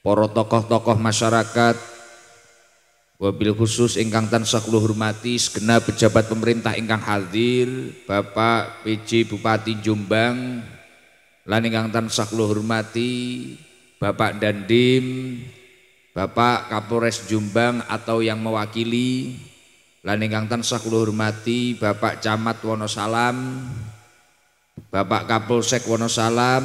para tokoh-tokoh masyarakat wabil khusus ingkang tansah kula hormati segenap pejabat pemerintah ingkang hadir Bapak PJ Bupati Jombang lan ingkang tansah kula hormati Bapak Dandim Bapak Kapolres Jombang atau yang mewakili lan ingkang tansah kula hormati Bapak Camat Wonosalam Bapak Kapolsek Wonosalam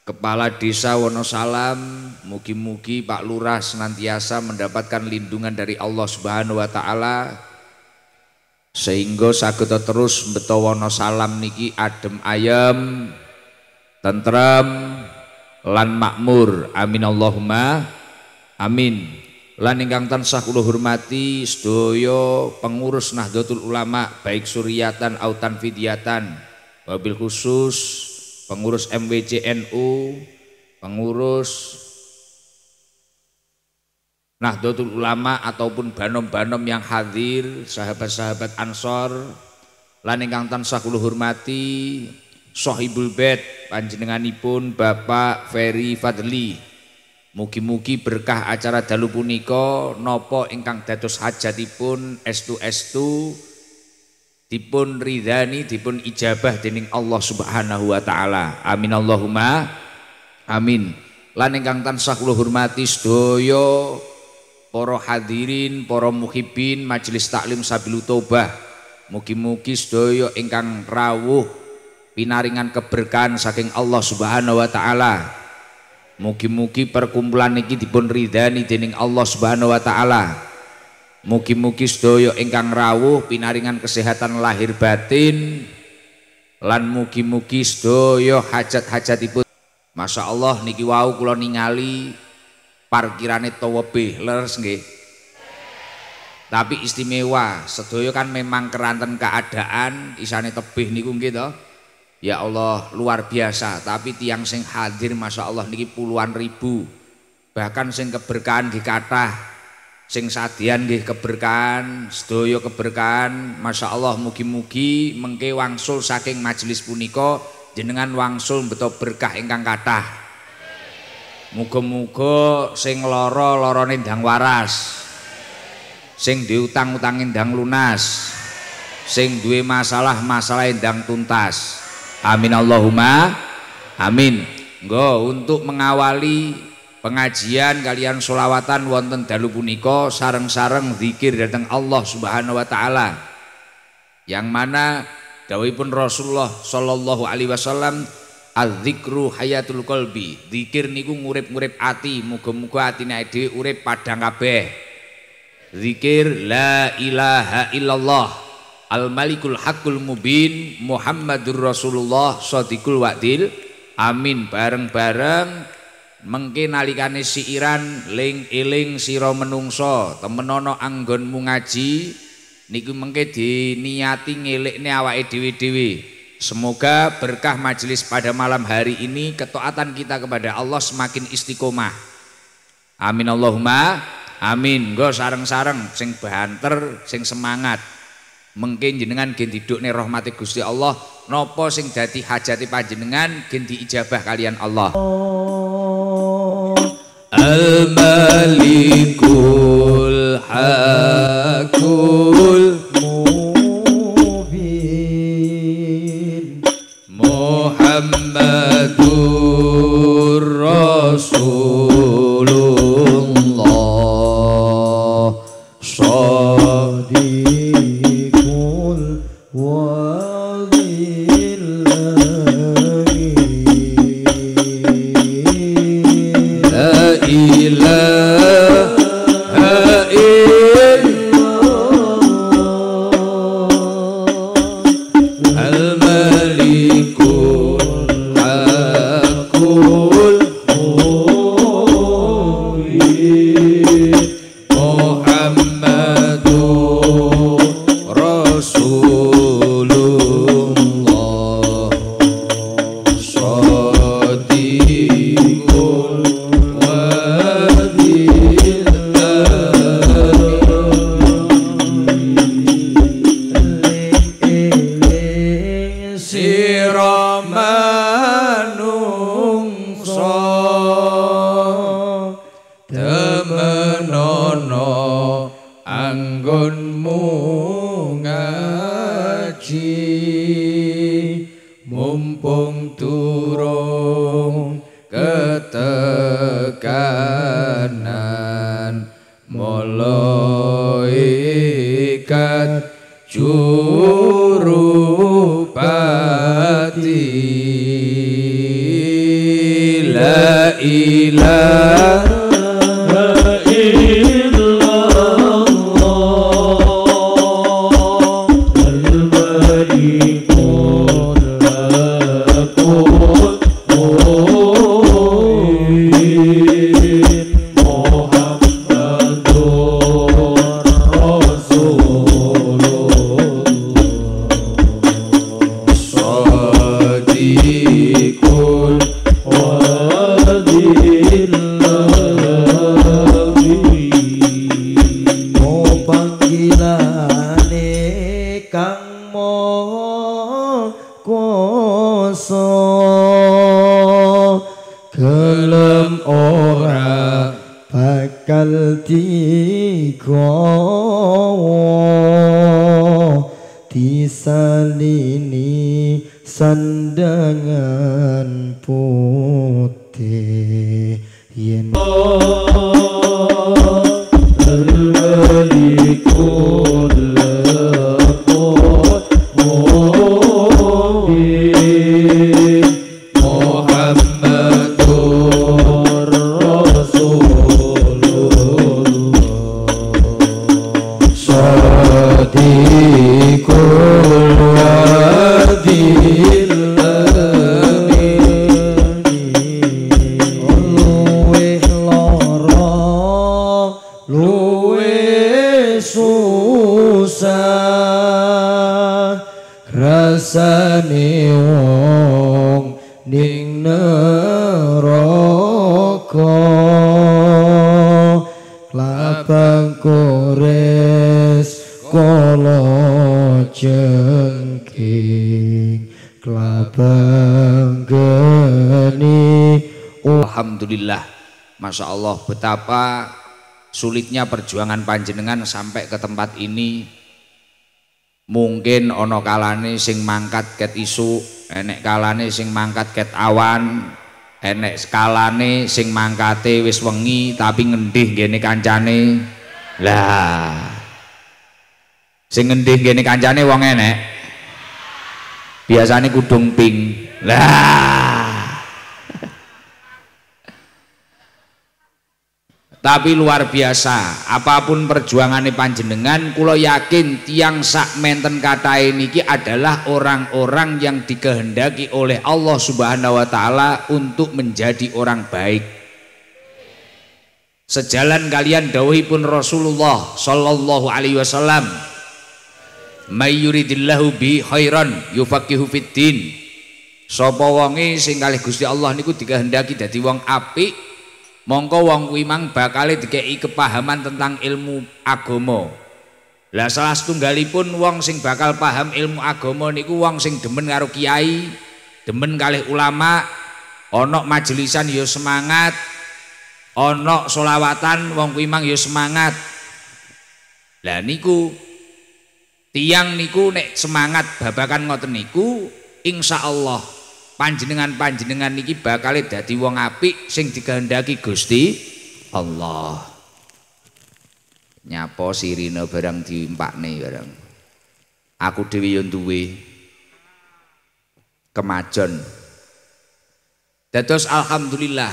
Kepala Desa Wonosalam, mugi-mugi Pak Lurah senantiasa mendapatkan lindungan dari Allah Subhanahu wa taala sehingga saged terus beto Wonosalam niki adem ayem, tentrem lan makmur. Amin Allahumma amin. Lan ingkang tansah kula hormati sedaya pengurus Nahdlatul Ulama baik suriatan autan fidyatan wabil khusus pengurus MWCNU, pengurus Nahdlatul Ulama ataupun banom-banom yang hadir, sahabat-sahabat Ansor, lan ingkang tansah kula hormati Sohibul Bed panjenenganipun Bapak Ferry Fadli. Mugi-mugi berkah acara dalu punika napa ingkang dados hajatipun estu-estu dipun ridhani dipun ijabah dening Allah Subhanahu wa taala. Amin Allahumma amin. Lan ingkang tansah kula hormati sedaya para hadirin, para muhibin majelis taklim Sabilu Tobah. Mugi-mugi sedaya ingkang rawuh pinaringan keberkahan saking Allah Subhanahu wa taala. Mugi-mugi perkumpulan iki dipun ridhani dening Allah Subhanahu wa taala. Mugi-mugi sedaya ingkang rawuh pinaringan kesehatan lahir batin lan mugi-mugi sedaya hajat hajat ibu. Masya Allah niki wau kula ningali parkirane tawa leres nggih. Tapi istimewa, sedaya kan memang keranten keadaan isane tebih niku nggih to. Ya Allah luar biasa, tapi tiang sing hadir Masya Allah niki puluhan ribu bahkan sing keberkahan dikatah sing sadian nggih keberkahan, sedaya keberkahan. Masya Allah mugi-mugi mengke wangsul saking majelis puniko jenengan wangsul betul berkah ingkang kathah. Muga-muga sing lara larane dang waras. Sing diutang utangin dang lunas. Sing duwe masalah-masalah dang tuntas. Amin Allahumma. Amin. Go untuk mengawali pengajian kalian solawatan wonten dalu punika sareng-sareng zikir dateng Allah Subhanahu wa taala. Yang mana dawuhipun Rasulullah sallallahu alaihi wasallam al hayatul qalbi. Zikir niku ngurip-ngurip ati, muga-muga atine dhewe urip padhang kabeh. Zikir la ilaha illallah. Al-Malikul Haqqul Mubin Muhammadur Rasulullah sadiqul Wa'dil. Amin bareng-bareng mengki nalikane siiran ling iling siro menungso temenono anggonmu ngaji niku mengke diniati ngelikne awa dewi dewi semoga berkah majelis pada malam hari ini ketaatan kita kepada Allah semakin istiqomah amin Allahumma amin go sarang sarang sing banter sing semangat mungkin jenengan gen didukne rahmati Gusti Allah nopo sing dadi hajati panjenengan ganti ijabah kalian Allah oh. الملك الحق المبين محمد رسول الله صديق الوعد rasa gelem ora bakal digowo disalini sandangan putih yen Alhamdulillah Masya Allah betapa sulitnya perjuangan panjenengan sampai ke tempat ini mungkin ono kalane sing mangkat ket isu enek kalane sing mangkat ket awan enek skalane sing mangkate wis wengi tapi ngendih gini kancane lah sing ngendih gini kancane wong enek biasanya kudung ping lah tapi luar biasa apapun perjuangannya panjenengan kulo yakin tiang sak menten kata ini adalah orang-orang yang dikehendaki oleh Allah subhanahu wa ta'ala untuk menjadi orang baik sejalan kalian pun Rasulullah sallallahu alaihi wasallam mayuridillahu bi khairan yufakihu fiddin sopawangi singkali Gusti Allah niku dikehendaki jadi wong api mongko wong kuwi mang bakale dikeki kepahaman tentang ilmu agama lah salah setunggalipun wong sing bakal paham ilmu agama niku wong sing demen karo kiai demen kalih ulama onok majelisan yo ya semangat onok solawatan wong kuwi mang ya semangat lah niku tiang niku nek semangat babakan ngoten niku insya Allah panjenengan-panjenengan niki bakal dadi wong apik sing dikehendaki Gusti Allah. nyapo sirine barang diimpakne barang. Aku dhewe yo duwe kemajon. Dados alhamdulillah.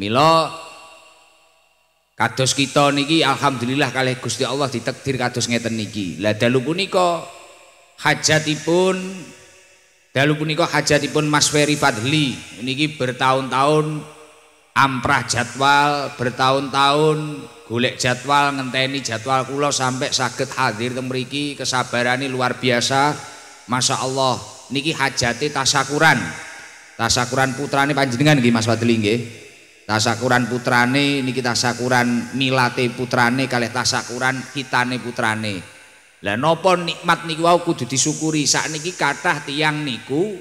Mila kados kita niki alhamdulillah kalih Gusti Allah ditakdir kados ngeten niki. Lah dalu punika hajatipun Dalu punika hajatipun Mas Ferry Fadli niki bertahun-tahun amprah jadwal, bertahun-tahun golek jadwal, ngenteni jadwal kula sampai sakit hadir teng mriki, kesabarane luar biasa. Masya Allah, niki hajati tasakuran. Tasakuran putrane panjenengan nggih Mas Fadli nggih. Tasakuran putrane niki tasakuran milate putrane kalih tasakuran kitane putrane. Lah napa nikmat niku wau kudu disyukuri. Sakniki kathah tiyang niku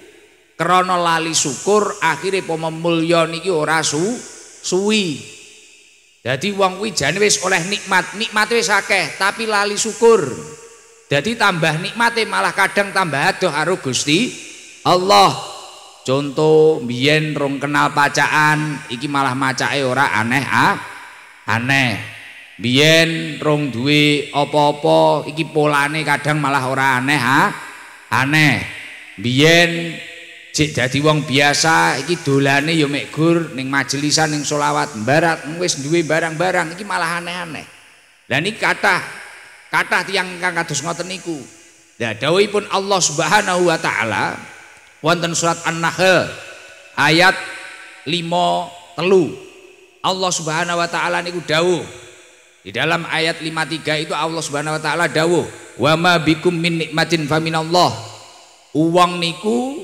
krana lali syukur akhire mulyo niki ora su suwi. Dadi wong kuwi jane wis oleh nikmat, nikmate wis akeh tapi lali syukur. Dadi tambah nikmate malah kadang tambah adoh karo Gusti Allah. Contoh biyen rong kenal pacaan iki malah macake ora aneh ah. Aneh biyen rong duwe apa-apa iki polane kadang malah ora aneh ha aneh biyen cek dadi wong biasa iki dolane ya mek gur ning majelisan ning solawat barat wis duwe barang-barang iki malah aneh-aneh lan iki kathah kathah tiyang kang kados ngoten niku Nah, dawuhipun Allah Subhanahu wa taala wonten surat An-Nahl ayat 5 telu. Allah Subhanahu wa taala niku dawuh di dalam ayat 53 itu Allah Subhanahu wa taala dawuh, "Wa ma bikum min nikmatin faminallah." Uang niku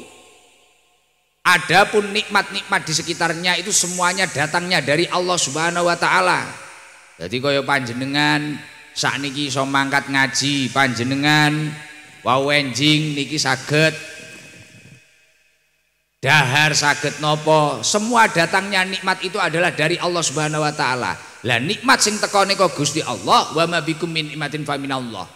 adapun nikmat-nikmat di sekitarnya itu semuanya datangnya dari Allah Subhanahu wa taala. Jadi kaya panjenengan niki iso mangkat ngaji, panjenengan wawenjing niki saged dahar saged nopo semua datangnya nikmat itu adalah dari Allah Subhanahu wa taala lah nikmat sing teko nika Gusti Allah wa ma bikum min nikmatin fa Allah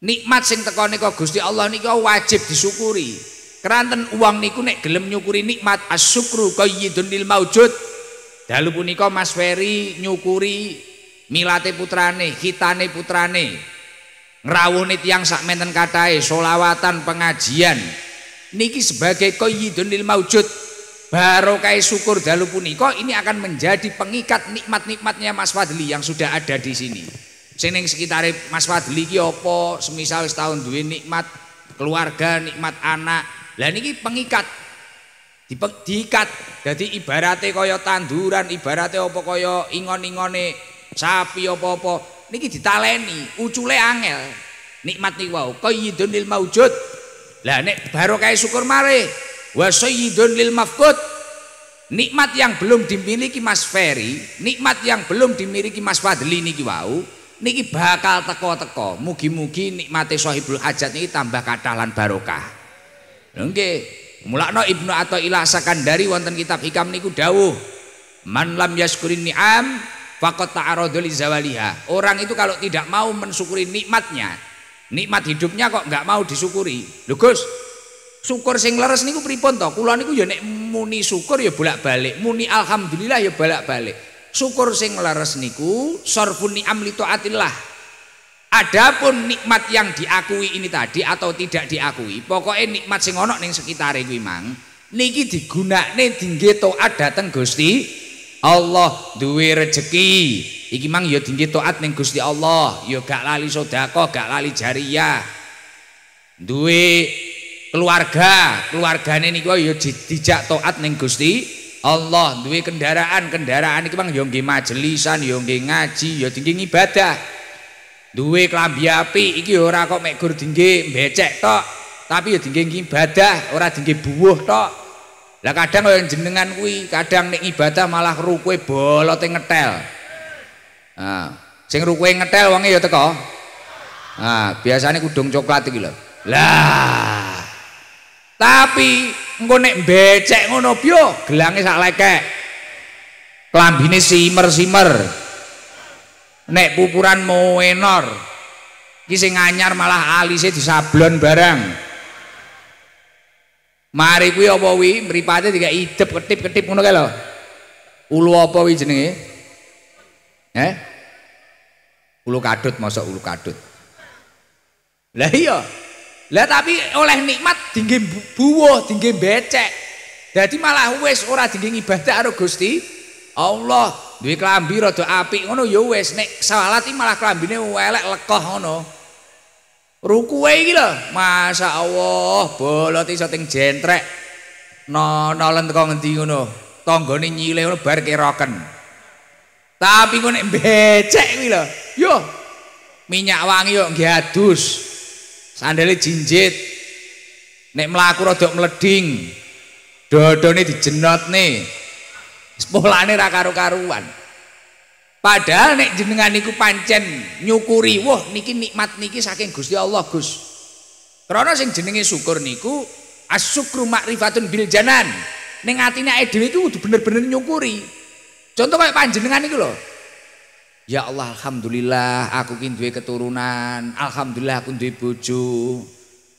Nikmat sing teko nika Gusti Allah nika wajib disyukuri. Keranten uang niku nek gelem nyukuri nikmat asyukru qayyidun lil maujud. Dalu punika Mas Ferry nyukuri milate putrane, hitane putrane. Ngrawuni tiyang menten kathah solawatan pengajian. Niki sebagai qayyidun lil maujud Barokai syukur dalu puniko ini akan menjadi pengikat nikmat-nikmatnya Mas Fadli yang sudah ada di sini. Seneng sekitar Mas Fadli ki opo semisal setahun duit nikmat keluarga, nikmat anak. Lah niki pengikat diikat jadi ibaratnya koyo tanduran ibaratnya opo koyo ingon-ingone sapi opo, opo niki ditaleni ucule angel nikmat wow wau dunil maujud lah nek barokai syukur mare wa lil mafkut nikmat yang belum dimiliki Mas Ferry nikmat yang belum dimiliki Mas Fadli niki wau niki bakal teko-teko mugi-mugi nikmate sohibul hajat ini tambah kathah lan barokah nggih mulakno Ibnu atau Athaillah Sakandari wonten kitab hikam niku dawuh man lam yaskurin ni'am faqad ta'aradu li zawaliha orang itu kalau tidak mau mensyukuri nikmatnya nikmat hidupnya kok nggak mau disyukuri lho Syukur sing leres niku pripun to? Kula niku ya nek muni syukur ya bolak-balik, muni alhamdulillah ya bolak-balik. Syukur sing leres niku sarfun ni'am li taatillah. Adapun nikmat yang diakui ini tadi atau tidak diakui, pokoknya nikmat sing ana ning sekitare kuwi mang, niki digunakne dingge taat dhateng Gusti Allah duwe rejeki. Iki mang ya dingge taat ning Gusti Allah, ya gak lali sedekah, gak lali jariyah. Duwe keluarga keluargane niku ya dijak taat ning Gusti Allah duwe kendaraan kendaraan iki mang ya nggih majelisan ya nggih ngaji ya nggih ibadah duwe klambi api iki ora kok mek gur becek tok tapi ya dingge ibadah ora dinggi buwuh tok lah kadang kaya jenengan kuwi kadang nek ibadah malah rukuke bolote ngetel nah sing rukwe ngetel wonge ya teko nah biasanya kudung coklat iki lho lah tapi engko nek becek ngono biyo gelange sak lekek. Klambine simer-simer. Nek pupuran mau enor. Iki sing anyar malah alise disablon barang. Mari kuwi apa kuwi mripate tiga idep ketip-ketip ngono kae lho. Ulu apa kuwi jenenge? Eh? Ulu kadut masa ulu kadut. Lah iya, Lah tapi oleh nikmat dinggi buwo, dinggi becek. Jadi malah wes ora dinggi ibadah karo Gusti Allah. Duwe klambi rada apik ngono ya wes nek salat malah klambine elek lekoh ngono. Ruku iki lho, Masya Allah, bolot iso teng jentrek. Nono lan teko ngendi ngono? Tanggane nyile ngono bar keroken. Tapi ku nek becek kuwi lho, yo minyak wangi yo nggih adus. sandale jinjit nek mlaku rada mleding dodone dijenotne spolane ra karo-karuan padahal nek jenengan niku pancen nyukuri wah niki nikmat niki saking Gusti Allah Gus krana sing jenenge syukur niku asyukru makrifatun bil janan ning atine dhewe iku kudu bener-bener nyukuri contoh kaya panjenengan niku lho Ya Allah alhamdulillah aku ki duwe keturunan, alhamdulillah aku duwe bojo.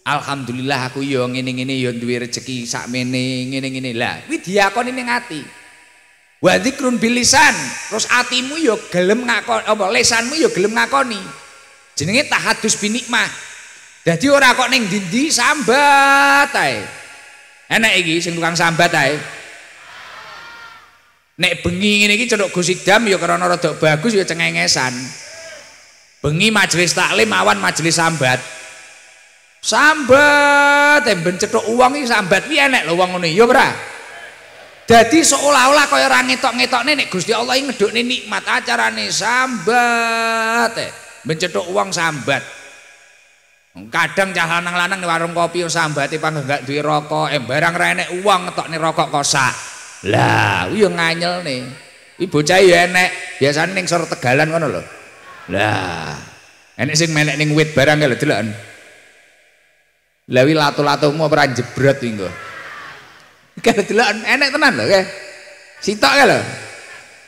Alhamdulillah aku ya ngene-ngene ya duwe rejeki sakmene ngene-ngene. Lah kuwi diakoni ning ati. Wa dzikrun bil lisan, terus atimu ya gelem ngakoni, apa lisanmu ya gelem ngakoni. Jenenge tahadus bin Dadi ora kok ning ndi-ndi sambat ae. Enak iki sing tukang sambat ae. nek bengi ini ki cedok gusidam ya karena rada bagus ya cengengesan bengi majelis taklim awan majelis sambat sambat eh ben uang ini sambat piye enek lho wong ngene ya ora jadi seolah-olah kaya orang ngetok ngetok nek Gusti Allah ini ngedukne nikmat nih sambat eh ben uang sambat kadang cah lanang-lanang di warung kopi ya sambat, tiba nggak duit rokok eh barang renek uang ngetok nih rokok kosak lah, kuwi nganyel nih, ibu bocah ya enek, biasane ning sor tegalan ngono lho. Lah, enek sing menek ning wit barang lho deloken. lewi latu latu mau ora jebrot kuwi engko. Kalau deloken enek tenan lho kae. Sitok kae lho.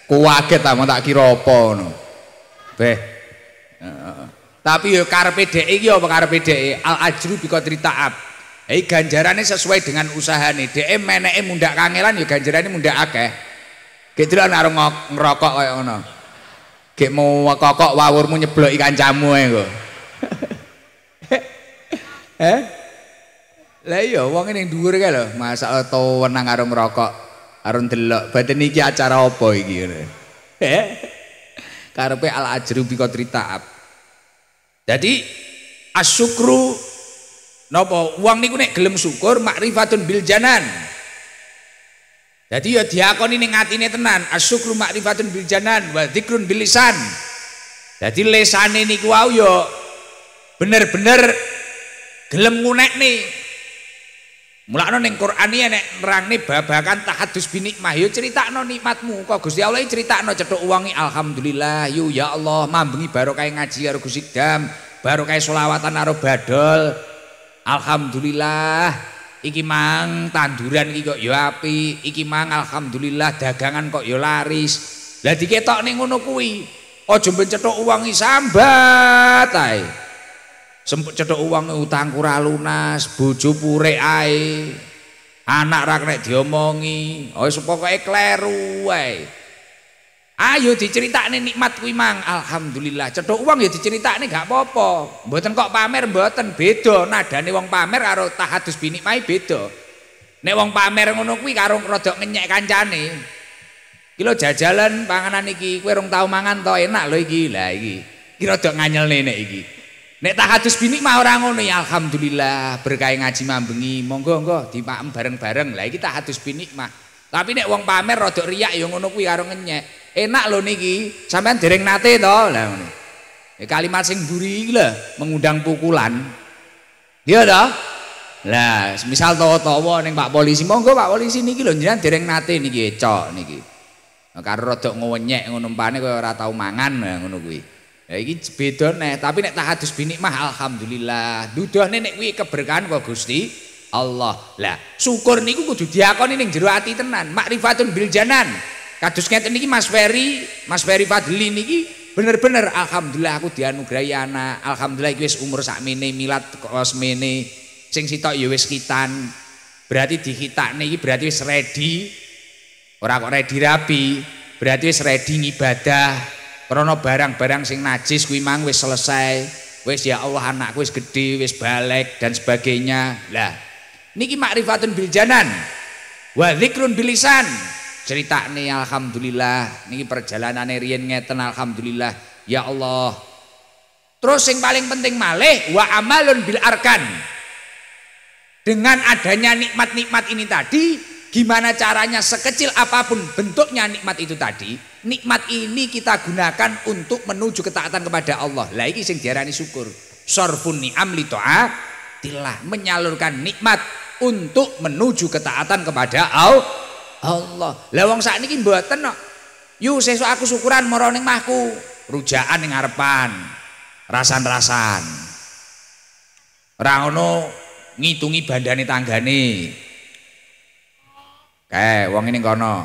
Kuwaget ta tak kira apa Beh. Tapi yo karpe dhek iki apa karepe Al ajru bi cerita ta'ab. Eh ganjarannya sesuai dengan usaha nih. Dia eh, meneke muda kangelan ya ganjarannya muda akeh. Gitu lah naruh ngerokok kayak ngono. Gek mau kokok wawurmu nyeblok ikan jamu ya heh eh? Lah iya wong ini dhuwur kae lho, masa to wenang karo ngerokok, karo ndelok. Baten iki acara apa iki heh Eh? Karepe al ajru bi qadri ta'ab. Jadi asyukru Nopo uang niku nek gelem syukur makrifatun bil janan. Jadi ya diakoni ning ini tenan, asyukru makrifatun bil janan wa dzikrun bil lisan. Jadi lesane niku wau ya bener-bener gelem nih Mulakno ning Quran iki nek nerangne babakan tahadus mahyo cerita critakno nikmatmu. Kok Gusti Allah iki critakno cetok uwangi alhamdulillah yu ya Allah mambengi barokah ngaji karo Gusti Dam, barokah selawatan karo badol. Alhamdulillah iki mang tanduran iki kok ya api iki mang alhamdulillah dagangan kok ya laris lah diketok nih ngono kuwi aja ben cethok uwangi sambat ae sempet cethok uwang utang kurang lunas bojo purek ae anak rak nek diomongi oh pokoke kleru wae Ayo nih nikmat kuwi mang. Alhamdulillah. Cetuk uang ya nih gak apa-apa. Mboten kok pamer mboten beda nadane wong pamer karo tahadus binikmai beda. Nek wong pamer ngono kuwi karo rada ngenyek kancane. Iki lo jajalan panganan iki kowe rong tau mangan to enak loh iki. Lah iki. Iki rada nih nih iki. Nek tahadus binikmah orang ngono ya alhamdulillah berkah ngaji mambengi. Monggo monggo makem bareng-bareng. Lah iki tahadus binikmah. Tapi nek wong pamer rada riak ya ngono kuwi karo ngenyek enak loh niki sampean dereng nate to lah ya kalimat sing buri lah mengundang pukulan dia toh lah misal tawa-tawa neng Pak polisi monggo Pak polisi niki loh jangan dereng nate niki cok niki ya karo rada ngowenyek ngono umpane kaya ora tau mangan ya ngono kuwi ya iki beda neh tapi nek tahadus bini mah alhamdulillah dudohne nek kuwi keberkahan kok Gusti Allah. Lah, syukur niku kudu diakoni ning jero ati tenan, makrifatun bil janan. Kados ngeten niki Mas Ferry, Mas Ferry Fadli niki bener-bener alhamdulillah aku dianugerahi anak. Alhamdulillah iki wis umur sakmene milat semene. Sing sitok ya wis kitan. Berarti dikitakne iki berarti wis ready. Ora kok ready rapi, berarti wis ready ngibadah. Krana barang-barang sing najis kuwi mang wis selesai. Wis ya Allah anakku wis gede, wis balik dan sebagainya. Lah, niki makrifatun bil janan wa dzikrun bilisan cerita nih alhamdulillah ini perjalanan riyen ngeten alhamdulillah ya Allah terus yang paling penting malih wa amalun bil arkan dengan adanya nikmat-nikmat ini tadi gimana caranya sekecil apapun bentuknya nikmat itu tadi nikmat ini kita gunakan untuk menuju ketaatan kepada Allah lagi iki sing diarani syukur sorfun ni'am li tilah menyalurkan nikmat untuk menuju ketaatan kepada Allah Allah. Lah wong sakniki mboten kok. Yu sesuk aku syukuran mara ning mahku, rujakan ning ngarepan. Rasan-rasan. Ora ono ngitungi bandane tanggane. Kae wong ini kono.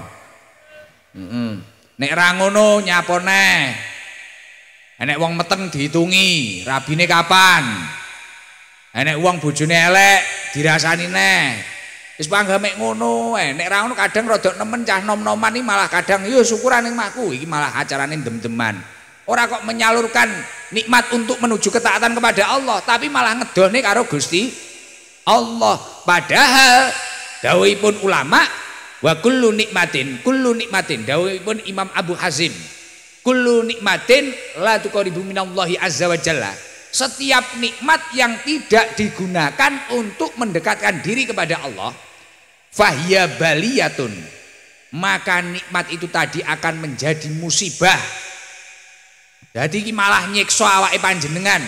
Heeh. Nek ra ngono nyapone. Nek wong meteng diitungi, rabine kapan? Nek wong bojone elek dirasani neh. Wis panggamek ngono ae. Nek ra ngono kadang rada nemen cah nom-noman iki malah kadang yo syukuran ning makku iki malah acarane dem-deman. Ora kok menyalurkan nikmat untuk menuju ketaatan kepada Allah, tapi malah ngedone karo Gusti Allah. Padahal dawuhipun ulama wa kullu nikmatin, kullu nikmatin dawuhipun Imam Abu Hazim. Kullu nikmatin la tuqaribu minallahi azza wa jalla. Setiap nikmat yang tidak digunakan untuk mendekatkan diri kepada Allah, fahya baliyatun maka nikmat itu tadi akan menjadi musibah jadi ini malah nyekso awak panjenengan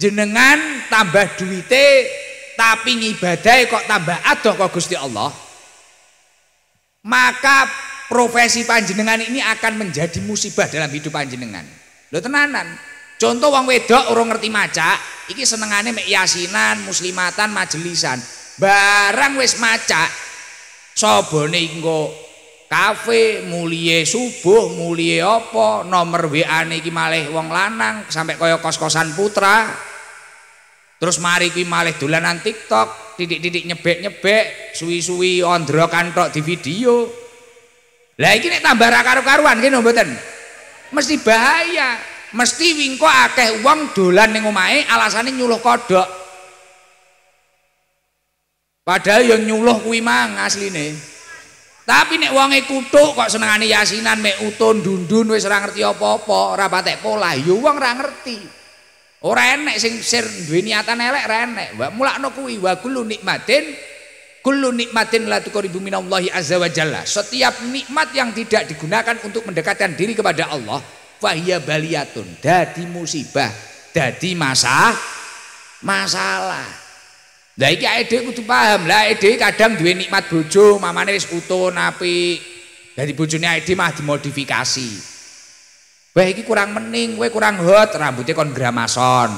jenengan tambah duite tapi ngibadai kok tambah adoh kok Gusti Allah maka profesi panjenengan ini akan menjadi musibah dalam hidup panjenengan lo tenanan contoh wong wedok orang ngerti maca iki senengane mek yasinan muslimatan majelisan barang wis macak sabane engko kafe mulie subuh mulie apa nomor WA ne iki malih wong lanang sampai kaya kos-kosan putra terus mari kuwi malah dolanan TikTok titik-titik nyebek-nyebek suwi-suwi ondro kantok di video lah iki nek tambah ra karu-karuan ngene mboten mesti bahaya mesti wingko akeh wong dolan ning omahe alasane nyuluh kodok Padahal yang nyuluh kuwi mang asline. Tapi nek wonge kutuk kok senengane yasinan mek utun dundun wis ora ngerti apa-apa, ora patek pola, ya wong ora ngerti. Ora enek sing sir duwe niatan elek ora enek. Wa mulakno kuwi wa kullu nikmatin kullu nikmatin la tuqribu minallahi azza wa jalla. Setiap nikmat yang tidak digunakan untuk mendekatkan diri kepada Allah, fahiya baliyatun. Dadi musibah, dadi masalah. Masalah. Lah iki awake kudu paham. Lah awake kadang duwe nikmat bojo, mamane wis utun apik. Dadi bojone awake mah dimodifikasi. Wah iki kurang mening, kowe kurang hot, rambutnya kon gramason.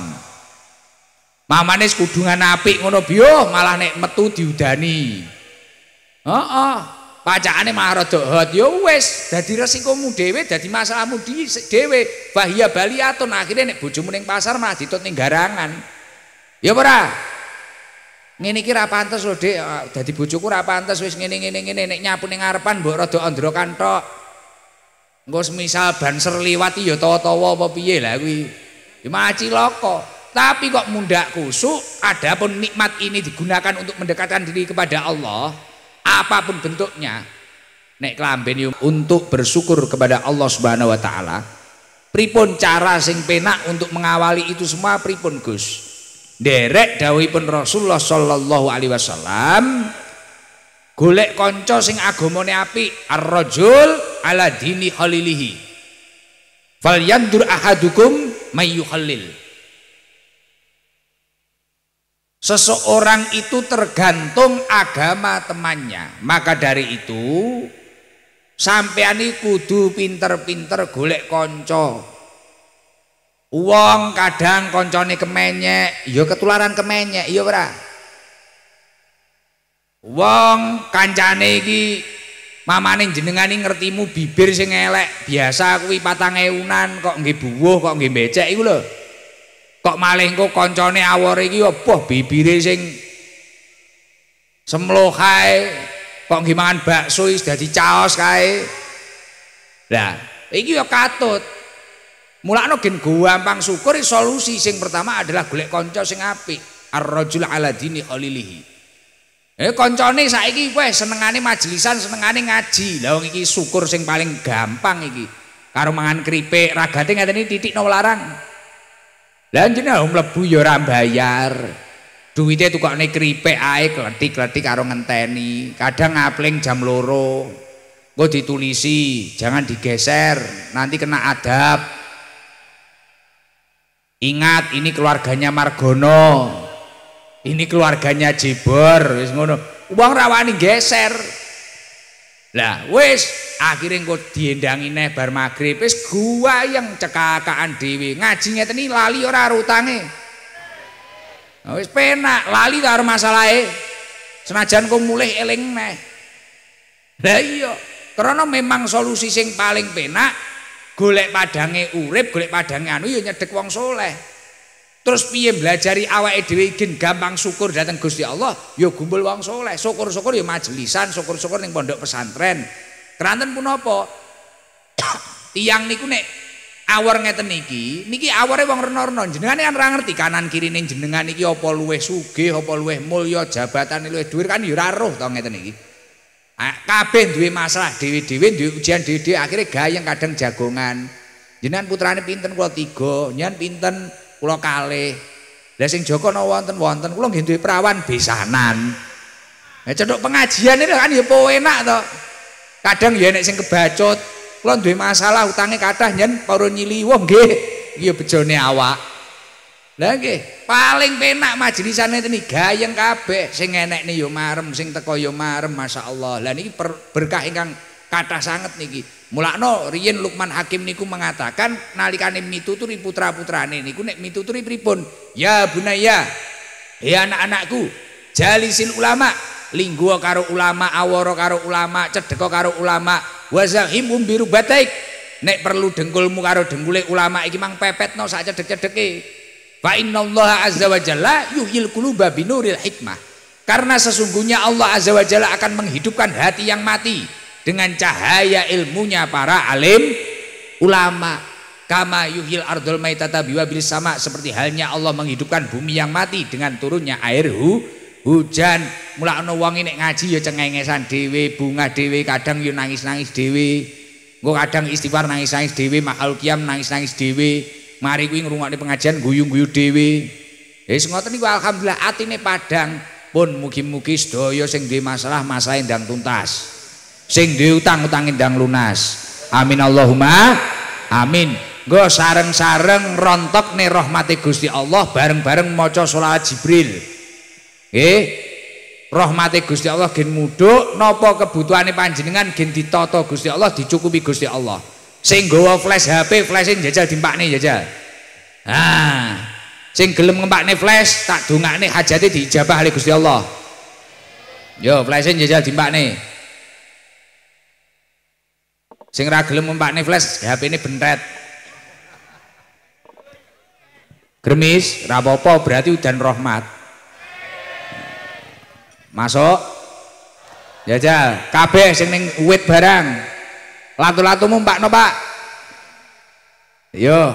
Mamane kudungan apik ngono biyo, oh, malah nek metu diudani. Heeh. Oh, oh. Pacakane mah rada hot. Ya wis, dadi resikomu dhewe, dadi masalahmu dhewe. Bahia baliatun akhirnya nek bojomu ning pasar malah ditut ning garangan. Ya ora? Ngene iki ra pantes lho, Dik. Ah, dadi bojoku ra pantes wis ngene ngene ngene nek nyapu ning ngarepan mbok rada andra kantok Engko semisal banser liwat ya tawa-tawa apa piye lah kuwi. Ya maci loko. Tapi kok mundak kusuk, adapun nikmat ini digunakan untuk mendekatkan diri kepada Allah, apapun bentuknya. Nek yo ya untuk bersyukur kepada Allah Subhanahu wa taala. Pripun cara sing penak untuk mengawali itu semua pripun Gus? Derek dawuhipun Rasulullah sallallahu alaihi wasallam golek kanca sing agamane apik ar-rajul ala dini khalilihi yandur ahadukum halil Seseorang itu tergantung agama temannya. Maka dari itu sampean kudu pinter-pinter golek kanca Wong kadang koncone kemenyek, ya ketularan kemenyek, ya ora. Wong kancane iki mamane jenengan iki ngertimu bibir sing elek, biasa kuwi 4000-an kok nggih buwuh, kok nggih becek iku lho. Kok malih engko koncone awore iki opo bibire sing semlohae, kok nggih mangan bakso wis dadi caos kae. Lah, iki ya katut. Mulakno gen gampang syukur solusi sing pertama adalah golek kanca sing apik. Ar-rajul ala dini alilihi. Eh kancane saiki wis senengane majelisan, senengane ngaji. Lah wong iki syukur sing paling gampang iki. Karo mangan keripik, ragate ngateni titik no larang. Lah jenenge mlebu ya ora bayar. Duwite tukokne keripik ae kletik-kletik karo ngenteni. Kadang ngapling jam loro. Gue ditulisi, jangan digeser, nanti kena adab. Ingat ini keluarganya Margono. Ini keluarganya Jibor wis ngono. Wong rawani geser. Lah wis akhirnya engko diendangi neh bar magrib wis gua yang cekakaan dhewe. Ngaji ngeten lali ora rutange. Wis penak lali karo masalahe. Senajan kok mulih eling neh. Lah iya, karena memang solusi sing paling penak golek padange urip, golek padange anu ya nyedek wong soleh. Terus piye belajari awake dhewe gen gampang syukur dateng Gusti Allah, ya gumpul wong soleh. Syukur-syukur ya majelisan, syukur-syukur ning pondok pesantren. Keranten pun apa? Tiang niku nek awar ngeten niki, niki awore wong renorno. Jenengan kan ora ngerti kanan kiri jenengan iki apa luwih sugih, apa luwih mulya, jabatan luwih dhuwur kan ya ora roh to ngeten niki. Ah, kabeh duwe masalah dhewe-dhewe duwe ujian dhewe akhirnya gayeng kadang jagongan jenengan putrane pinten kula tiga jenengan pinten kula kalih lha sing Joko no wonten wonten kula nggih duwe perawan besanan nek cenduk pengajian itu kan ya po enak to kadang ya nek sing kebacut kula duwe masalah utangnya kathah jenengan para nyiliwo nggih iya bejone awak lagi paling penak majelisane ini gayeng kabeh, sing nih yo ya marem, sing teko ya marem, Allah Lah ini berkah ingkang kata sangat niki. Mulakno Rien Lukman Hakim niku mengatakan nalikane mituturi putra-putrane niku nek mituturi pripun? Ya bunaya, ya anak-anakku, jalisin ulama, lingguo karo ulama, aworo karo ulama, cedeko karo ulama, wazahim biru batik Nek perlu dengkulmu karo dengkule ulama iki mang pepet sak cedhek-cedheke. Fa innallaha azza wa jalla yuhyil quluba binuril hikmah. Karena sesungguhnya Allah azza wa jalla akan menghidupkan hati yang mati dengan cahaya ilmunya para alim ulama. Kama yuhyil ardul maitata biwabil sama seperti halnya Allah menghidupkan bumi yang mati dengan turunnya air hu, hujan. Mula ana wong nek ngaji ya cengengesan dhewe, bunga dhewe, kadang ya nangis-nangis dhewe. Engko kadang istighfar nangis-nangis dhewe, mahal kiam nangis-nangis dhewe mari kuwi ngrungokne pengajian guyu-guyu dhewe. Ya wis ngoten niku alhamdulillah atine padang Pun mugi-mugi sedaya sing duwe masalah masalah ndang tuntas. Sing duwe utang utang ndang lunas. Amin Allahumma amin. Nggo sareng-sareng rontokne rahmate Gusti Allah bareng-bareng maca selawat Jibril. Nggih. Rahmate Gusti Allah gen mudhuk napa kebutuhane panjenengan gen ditata Gusti Allah dicukupi Gusti Allah sing gawa flash HP flashin jajal nih jajal ah sing gelem nih flash tak dongakne hajate dijabah oleh Gusti Allah yo flashin jajal nih sing ra ngempak nih flash hp ini bentret Gremis, rapopo berarti udan rohmat. Masuk. Jajal, kabeh sing ning uwit barang, Latu-latumu mbak no Pak. Yo.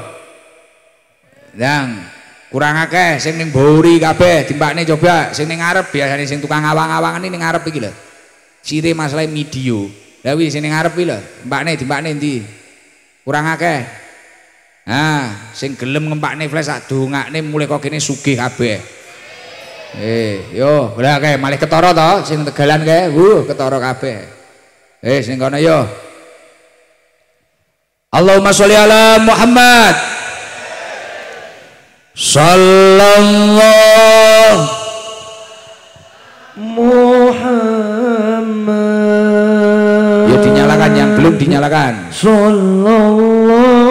yang kurang akeh sing ning buri kabeh timbakne coba sing ning ngarep biasane sing tukang awang-awangan ini ngarep iki lho. Ciri masalah midio. Lah wis sing ning ngarep iki lho, mbakne timbakne endi? Kurang akeh. Nah, sing gelem ngempakne flash sak dongakne mulai kok kene sugih kabeh. Eh, yo, udah kae malih ketara to sing tegalan kae. Wuh, ketara kabeh. Eh, sing kono yo. Allahumma sholli ala Muhammad sallallahu Muhammad. Ya dinyalakan yang belum dinyalakan. Sallallahu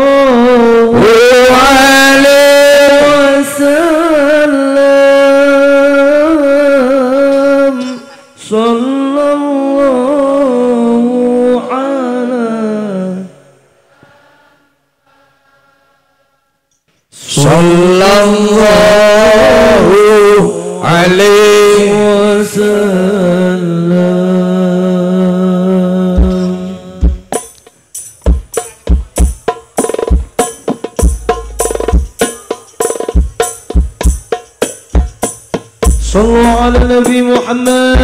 عليه وسلم صلوا على النبي محمد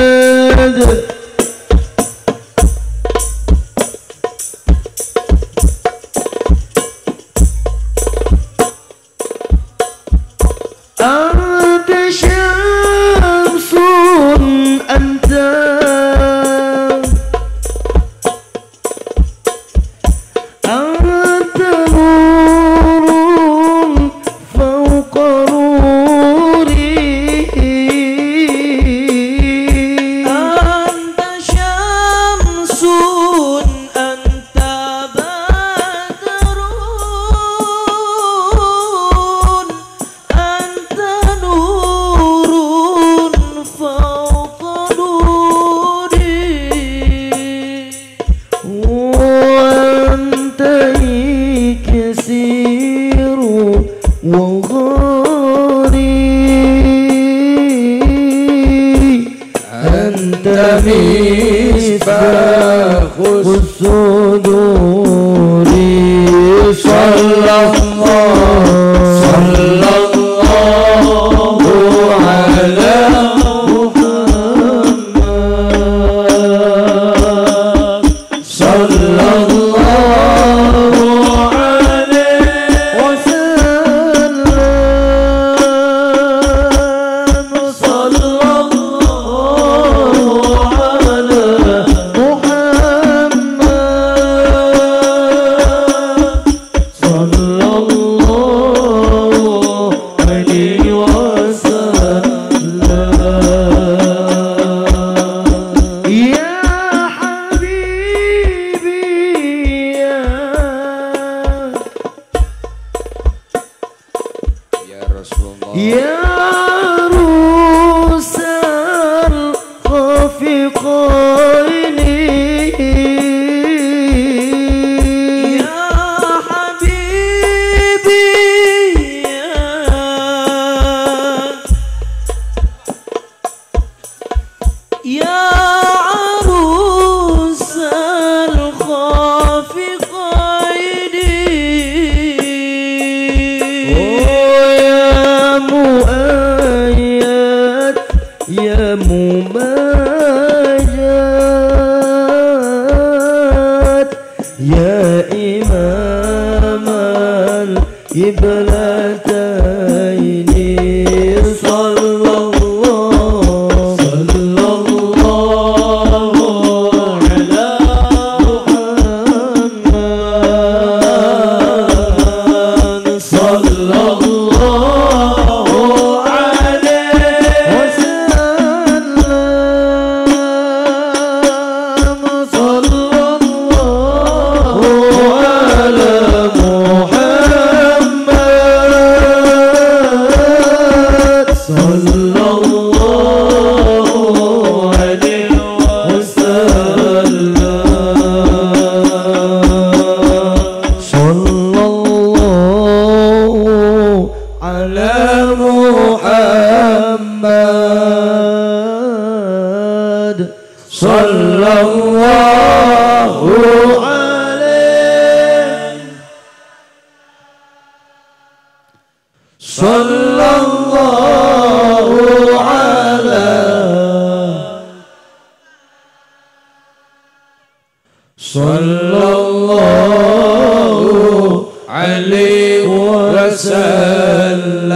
sallallahu alaihi wasallam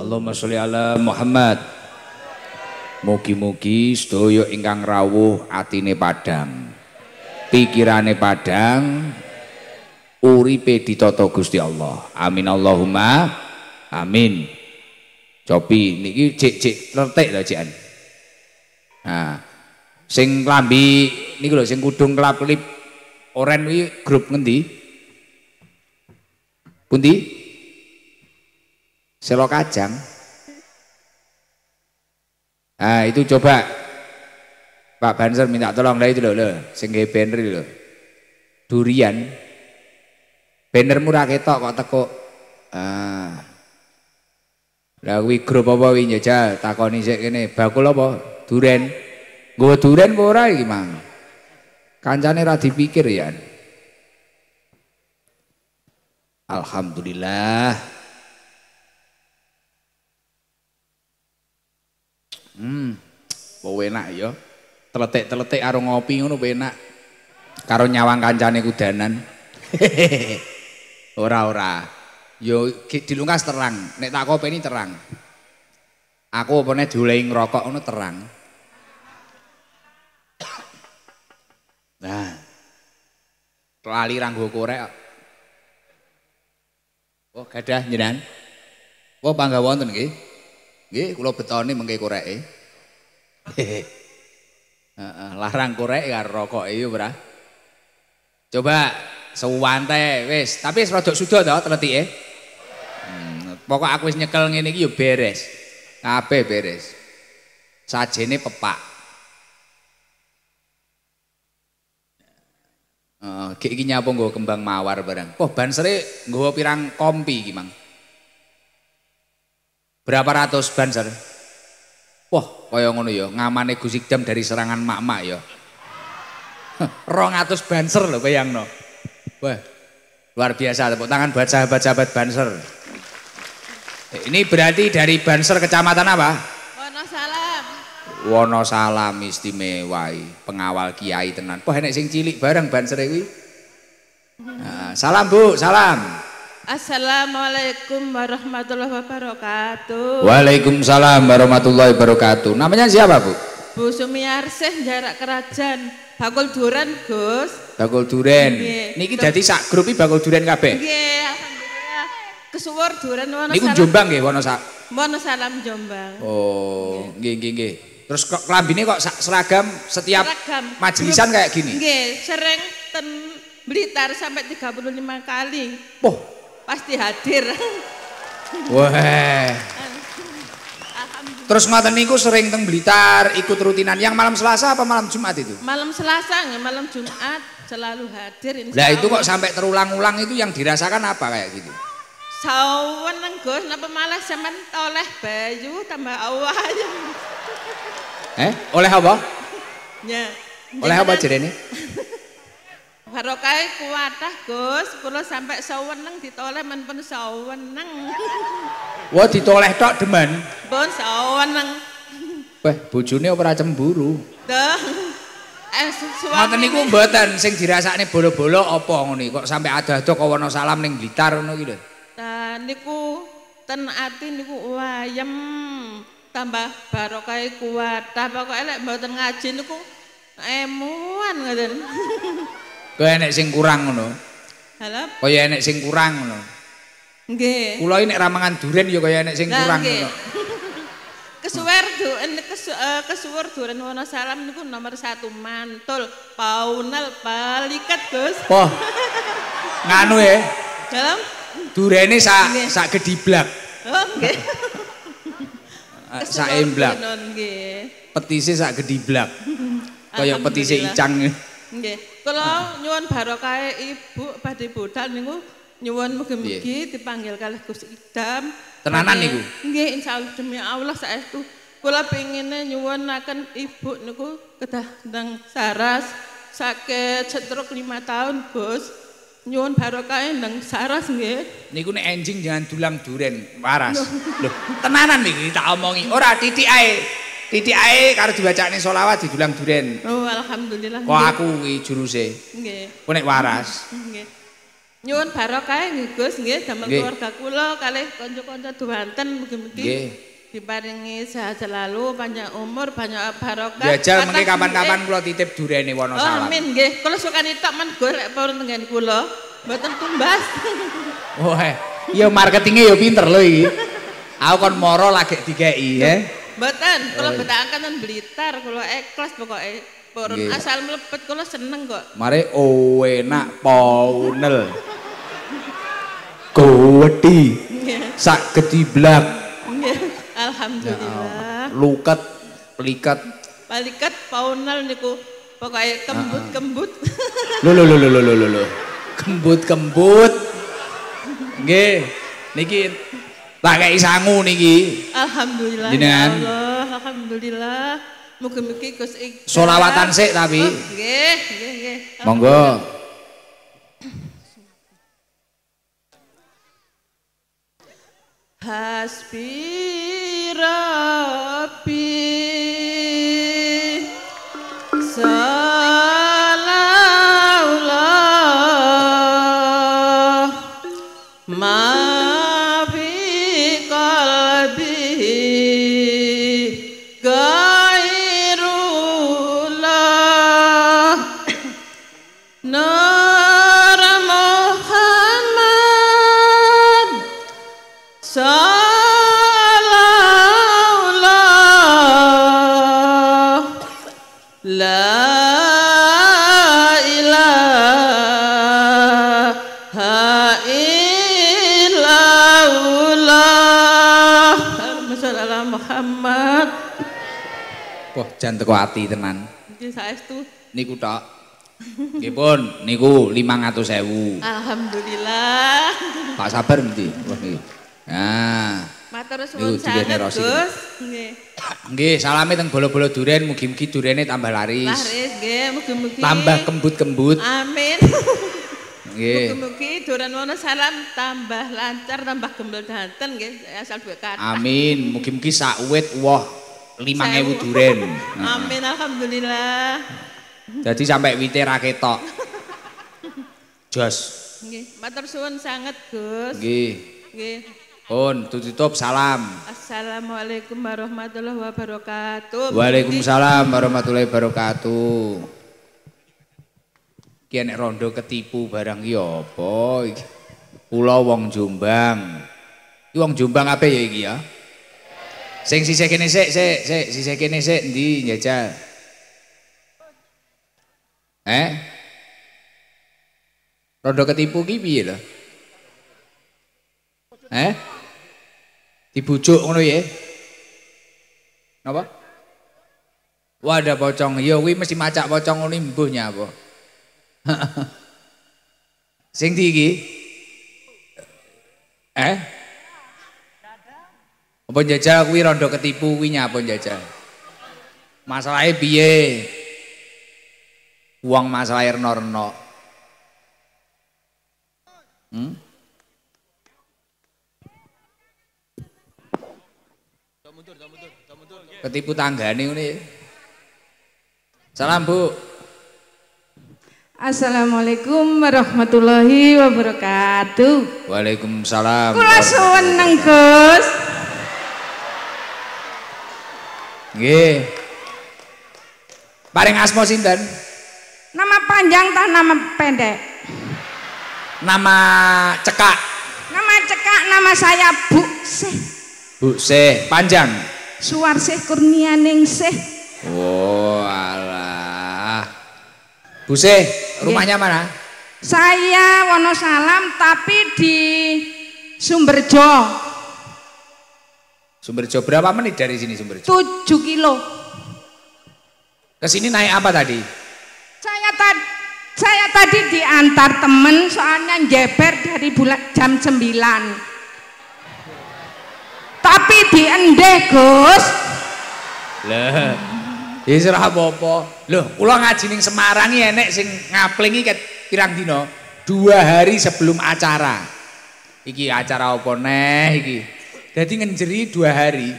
Allahumma sholli ala Muhammad Mugi-mugi sedaya ingkang rawuh atine padhang pikirane padhang uripe ditata Gusti Allah amin Allahumma amin Copi niki cek cek tertek lah cekan nah Sing klambi niku lho sing kudung kelap-kelip oren kuwi grup ngendi? Pundi? Selo kacang, Ah itu coba Pak Banser minta tolong lah itu lho lho sing banner lho. Durian. Banner murah ketok kok tekuk. Ah. Lah kuwi grup apa kuwi njajal ya, takoni sik kene bakul apa? Duren. Gue duren gue ora gimana Kancane ra dipikir ya. Alhamdulillah. Hmm, mau enak ya. Teletek-teletek karo ngopi ngono enak. Karo nyawang kancane kudanan. ora ora. Yo dilungkas terang, nek tak ini terang. Aku opone dulai ngerokok, ngono terang. Nah. Lali ranggo korek. Oh, gadah jenengan. Wah, oh, bangga wonten nggih. Nggih, kula betoni mengke korek, Heeh, larang korek karo ya rokok iya, Bra. Coba sewante wis, tapi rada suda to tletike. Hmm, pokok aku wis nyekel ngene iki ya beres. Kabeh beres. Sajene pepak. Uh, Gek iki nyapa kembang mawar barang. poh bansere gue pirang kompi iki, Berapa ratus banser? Wah, kaya ngono ya, ngamane Gus Ikdam dari serangan mak-mak ya. 200 banser lho bayangno. Wah. Luar biasa tepuk tangan buat sahabat-sahabat banser. Eh, ini berarti dari banser kecamatan apa? Wonosalam salam istimewa pengawal kiai tenan. poh enek sing cilik bareng ban serewi. Nah, salam Bu, salam. Assalamualaikum warahmatullahi wabarakatuh. Waalaikumsalam warahmatullahi wabarakatuh. Namanya siapa, Bu? Bu Sumiarsih jarak kerajaan. Bakul duren, Gus. Bakul duren. Nggih. Niki jadi sak grup bakul duren Iya. Nggih, alhamdulillah. Kesuwar duren Wonosalam. Jombang nggih, Wonosalam. Wonosalam Jombang. Oh, nggih nggih nggih. Terus kok lambine kok seragam setiap seragam. majelisan Grup, kayak gini? Nge, sering ten Blitar sampai 35 kali. Oh. Pasti hadir. Wah. Terus ngoten niku sering teng Blitar ikut rutinan. Yang malam Selasa apa malam Jumat itu? Malam Selasa, nggih, malam Jumat selalu hadir insya Nah, itu kok sampai terulang-ulang itu yang dirasakan apa kayak gitu? Sawen nenggus napa malah sampean toleh baju tambah awal. Eh? Oleh apa? Ya. Oleh apa ini Barokah kuatah Gus, kula sampai saweneng ditoleh men pun saweneng. Wah ditoleh tok demen. Pun saweneng. Wah bojone ora cemburu. Duh. Eh suami. Ngoten niku mboten sing dirasakne bolo-bolo apa ngene kok sampe ada-ada kok ana salam ning Blitar ngono iki lho. Nah niku ten ati niku wayem tambah barokah e kuat. Tah pokoke lek mboten ngajin niku emuan ngoten. Kaya nek sing kurang ngono. Halo. Kaya nek sing kurang ngono. Nggih. Kula iki nek ra mangan durian ya kaya nek sing kurang ngono. Kesuwer eh, duren kesu, uh, kesuwer duren wono salam niku nomor satu mantul paunel paliket Gus. Oh. Nganu ya. E. Dalam durene sak sak blak. Oh, nggih. Ah, sak emblak. Petise sak gedhi blak. Kaya petise icang. Nggih. Kula nyuwun barokahe Ibu badhe bodal niku nyuwun mugi-mugi dipanggil kalih Gusti Idam. Tenanan niku. Nggih insyaallah demi Allah saestu kula pengine nyuwunaken Ibu niku kedah teng saras sakit setruk lima tahun Gus. Nyuwun barokah nang saras nggih. Niku nek enjing jangan dulang duren waras. Lho, tenanan iki tak omongi. Ora titik ae. Titik ae karo dibacakne selawat di dulang duren. Oh, alhamdulillah. Kok aku iki juruse. Nggih. Kok nek waras. Nggih. Nyuwun barokah nggih Gus nggih damel keluarga kula kalih konco-konco duwanten mugi-mugi. Nggih. diparingi sehat selalu, panjang umur, banyak barokah. jal mengi kapan-kapan kula titip durene Wonosalam. Oh, amin nggih. Kula sukani tok men golek lek purun tenggen kula, mboten tumbas. Wah, oh, eh. ya marketingnya ya pinter lho iki. Aku kon moro lagi digeki ya. Mboten, kula oh. Iya. betakan ten Blitar, kula ikhlas pokoke. Purun asal mlepet kula seneng kok. Mare oh, enak paunel. Gowedi. Sak ketiblak. Nggih. Nah, oh. Alhamdulillah. Ya, lukat, pelikat. Pelikat paunal niku pokoknya kembut kembut. Lo lo lo lo lo lo lo kembut kembut. Nge, Niki tak kayak sangu niki. Alhamdulillah. Jenengan. Ya Allah, alhamdulillah. Mungkin-mungkin Gus Iqbal. Selawatan sik tapi. Nge, nge, nge. Monggo. Hasbi Rabbi Salallahu Ma'am jangan teko ati tenan. Nggih saestu. Niku tok. Niku pun niku sewu. Alhamdulillah. Tak sabar nanti. Wah nih. Nah. Matur suwun sanget, Gus. Nggih. Nggih, salame teng bolo-bolo duren mugi-mugi durene tambah laris. Laris nggih, mugi-mugi. Tambah kembut-kembut. Amin. Nggih. Mugi-mugi duren salam tambah lancar, tambah gembel danten nggih, asal duwe kathah. Amin. Mugi-mugi sak uwit woh lima ngewu duren amin alhamdulillah jadi sampai wite raketok jos nggih matur suwun sangat Gus nggih nggih Pun tutup salam. Assalamualaikum warahmatullahi wabarakatuh. Waalaikumsalam warahmatullahi wabarakatuh. Kian rondo ketipu barang yo boy Pulau Kula wong Jombang. wong Jombang apa ya iki ya? Sing sisih kene sik sik sik sisih kene sik endi njajal? Eh? Rondo ketipu ki piye lho? Eh? Dibujuk ngono ya. Napa? Wadah pocong. Ya kuwi mesti macak pocong ngono mbuh nyapa. Sing ndi iki? Eh? Apa jajal kuwi rondo ketipu kuwi nyapa jajal Masalahe piye? Wong masalahe reno-reno. Hmm? Ketipu tanggane ngene. Ya. Salam Bu. Assalamualaikum warahmatullahi wabarakatuh. Waalaikumsalam. Kula seneng Gus. Nggih. Paring asma sinten? Nama panjang tah nama pendek? Nama cekak. Nama cekak nama saya Bu Seh. Bu Seh panjang. suar kurnia Kurnianingsih. Oh, alah. Bu Seh, rumahnya mana? Saya Wonosalam tapi di Sumberjo. Sumber Sumberjo berapa menit dari sini Sumberjo? 7 kilo. Ke sini naik apa tadi? Saya tadi saya tadi diantar temen soalnya jeber dari bulan jam 9 tapi diendeh Gus lah ya apa? bopo loh kula ngaji ning Semarang ya enek sing ngaplingi ket pirang dino dua hari sebelum acara iki acara apa neh iki jadi ngenjeri dua hari.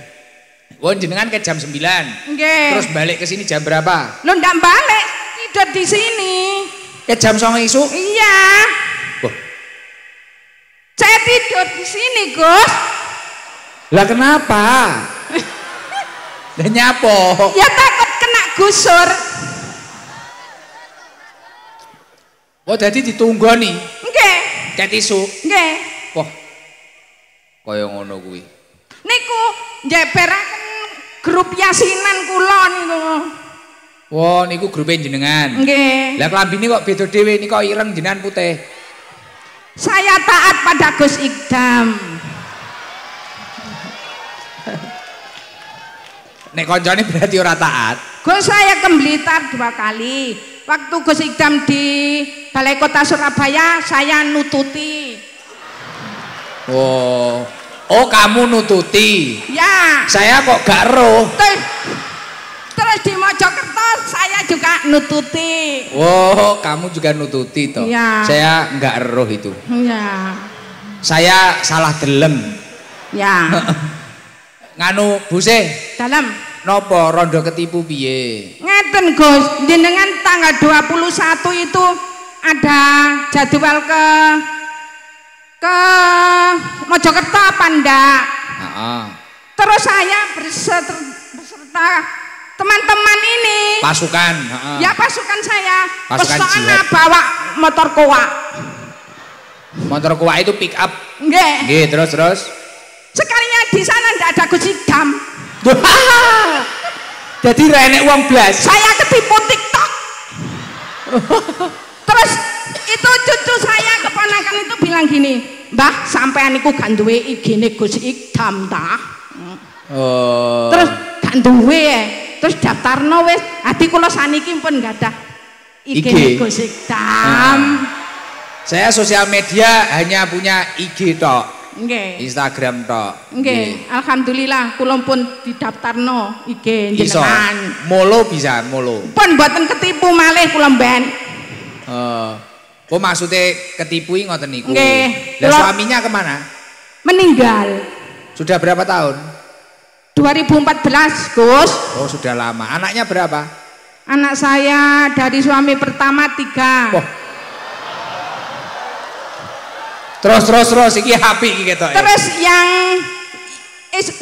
Wong jenengan ke jam 9. Nggih. Terus balik ke sini jam berapa? Lo ndak balik, tidur di sini. Ke jam sore isu? Iya. Wah. Saya tidur di sini, Gus. Lah kenapa? Lah nyapo. Ya takut kena gusur. Oh jadi ditunggu nih. Nggih. Ke isu. Nggih. Wah, kaya ngono kuwi niku njeberaken grup yasinan kula niku Wah, wow, niku grupe jenengan. Nggih. Lah klambine kok beda dhewe Niku ireng jenengan putih. Saya taat pada Gus Ikdam. Nek koncone berarti ora taat. Gus saya kemblitar dua kali. Waktu Gus Ikdam di Balai Kota Surabaya saya nututi Oh. Oh kamu nututi. Ya. Saya kok gak roh. Terus, terus di Mojokerto saya juga nututi. Oh kamu juga nututi toh. Ya. Saya nggak roh itu. Ya. Saya salah delem. Ya. Nganu buse. Dalam. Nopo rondo ketipu biye. Ngeten Gus, jenengan tanggal 21 itu ada jadwal ke ke Mojokerto apa ndak? Nah, Terus saya berserta, berserta teman-teman ini pasukan uh, ya pasukan saya pasukan pesona bawa motor kuak motor kuak itu pick up nggih terus terus terus sekalinya di sana ndak ada dam jadi renek uang belas saya ketipu tiktok terus itu cucu saya keponakan itu bilang gini mbah sampean iku gak duwe igine Gus Ikdam ta oh. terus kanduwe, duwe ya. terus daftarno wis ati kula saniki pun ada IG Gus Ikdam ah. saya sosial media hanya punya IG tok nggih Instagram tok nggih alhamdulillah kula pun didaftarno IG jenengan molo bisa molo pun mboten ketipu malih kula ben Oh. Oh maksudnya ketipu ngoten niku. Nggih. Lah suaminya kemana? Meninggal. Sudah berapa tahun? 2014, Gus. Oh, sudah lama. Anaknya berapa? Anak saya dari suami pertama tiga. Oh. Terus terus terus iki api gitu. Terus yang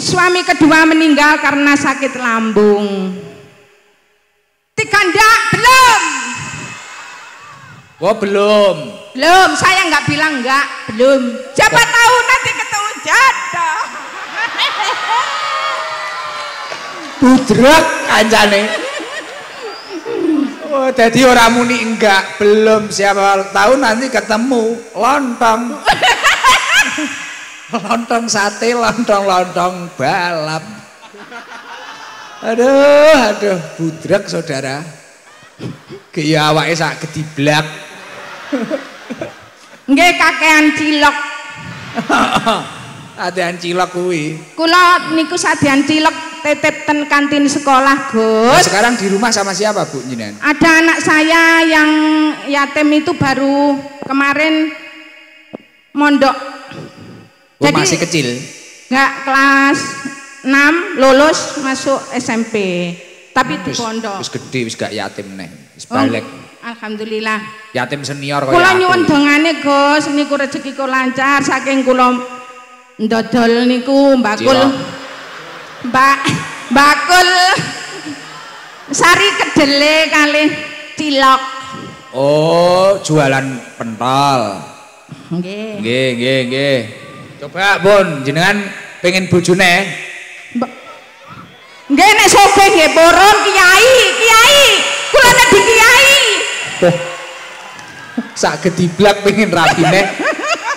suami kedua meninggal karena sakit lambung. Tiga ndak belum. Oh belum. Belum, saya nggak bilang nggak, belum. Siapa tahu nanti ketemu jodoh. Budrek kancane. Oh, jadi orang muni enggak, belum siapa tahu nanti ketemu lontong. lontong sate, lontong lontong balap. Aduh, aduh, budrek saudara. Kayak awake sak gediblak. Nggih kakean cilok. Sadean cilok kuwi. Kula niku sadean cilok titip ten kantin sekolah, Gus. Nah, sekarang di rumah sama siapa, Bu Jinan? Ada anak saya yang yatim itu baru kemarin mondok. Oh, Jadi masih kecil. Enggak kelas 6 lulus masuk SMP. Tapi di pondok. Wis gede wis gak yatim neh. Wis Oh. Alhamdulillah. Yatim senior kok. Kula nyuwun dongane, Gus, niku rejeki kula lancar saking kula ndodol niku Mbakul. Mbak Mbakul. Sari kedele kali cilok. Oh, jualan pentol. Nggih. Nggih, nggih, nggih. Coba, Bun, jenengan pengen bojone. Nggih, nek sopo nggih, Kiai, Kiai. Sak gediblak pengen rapi nek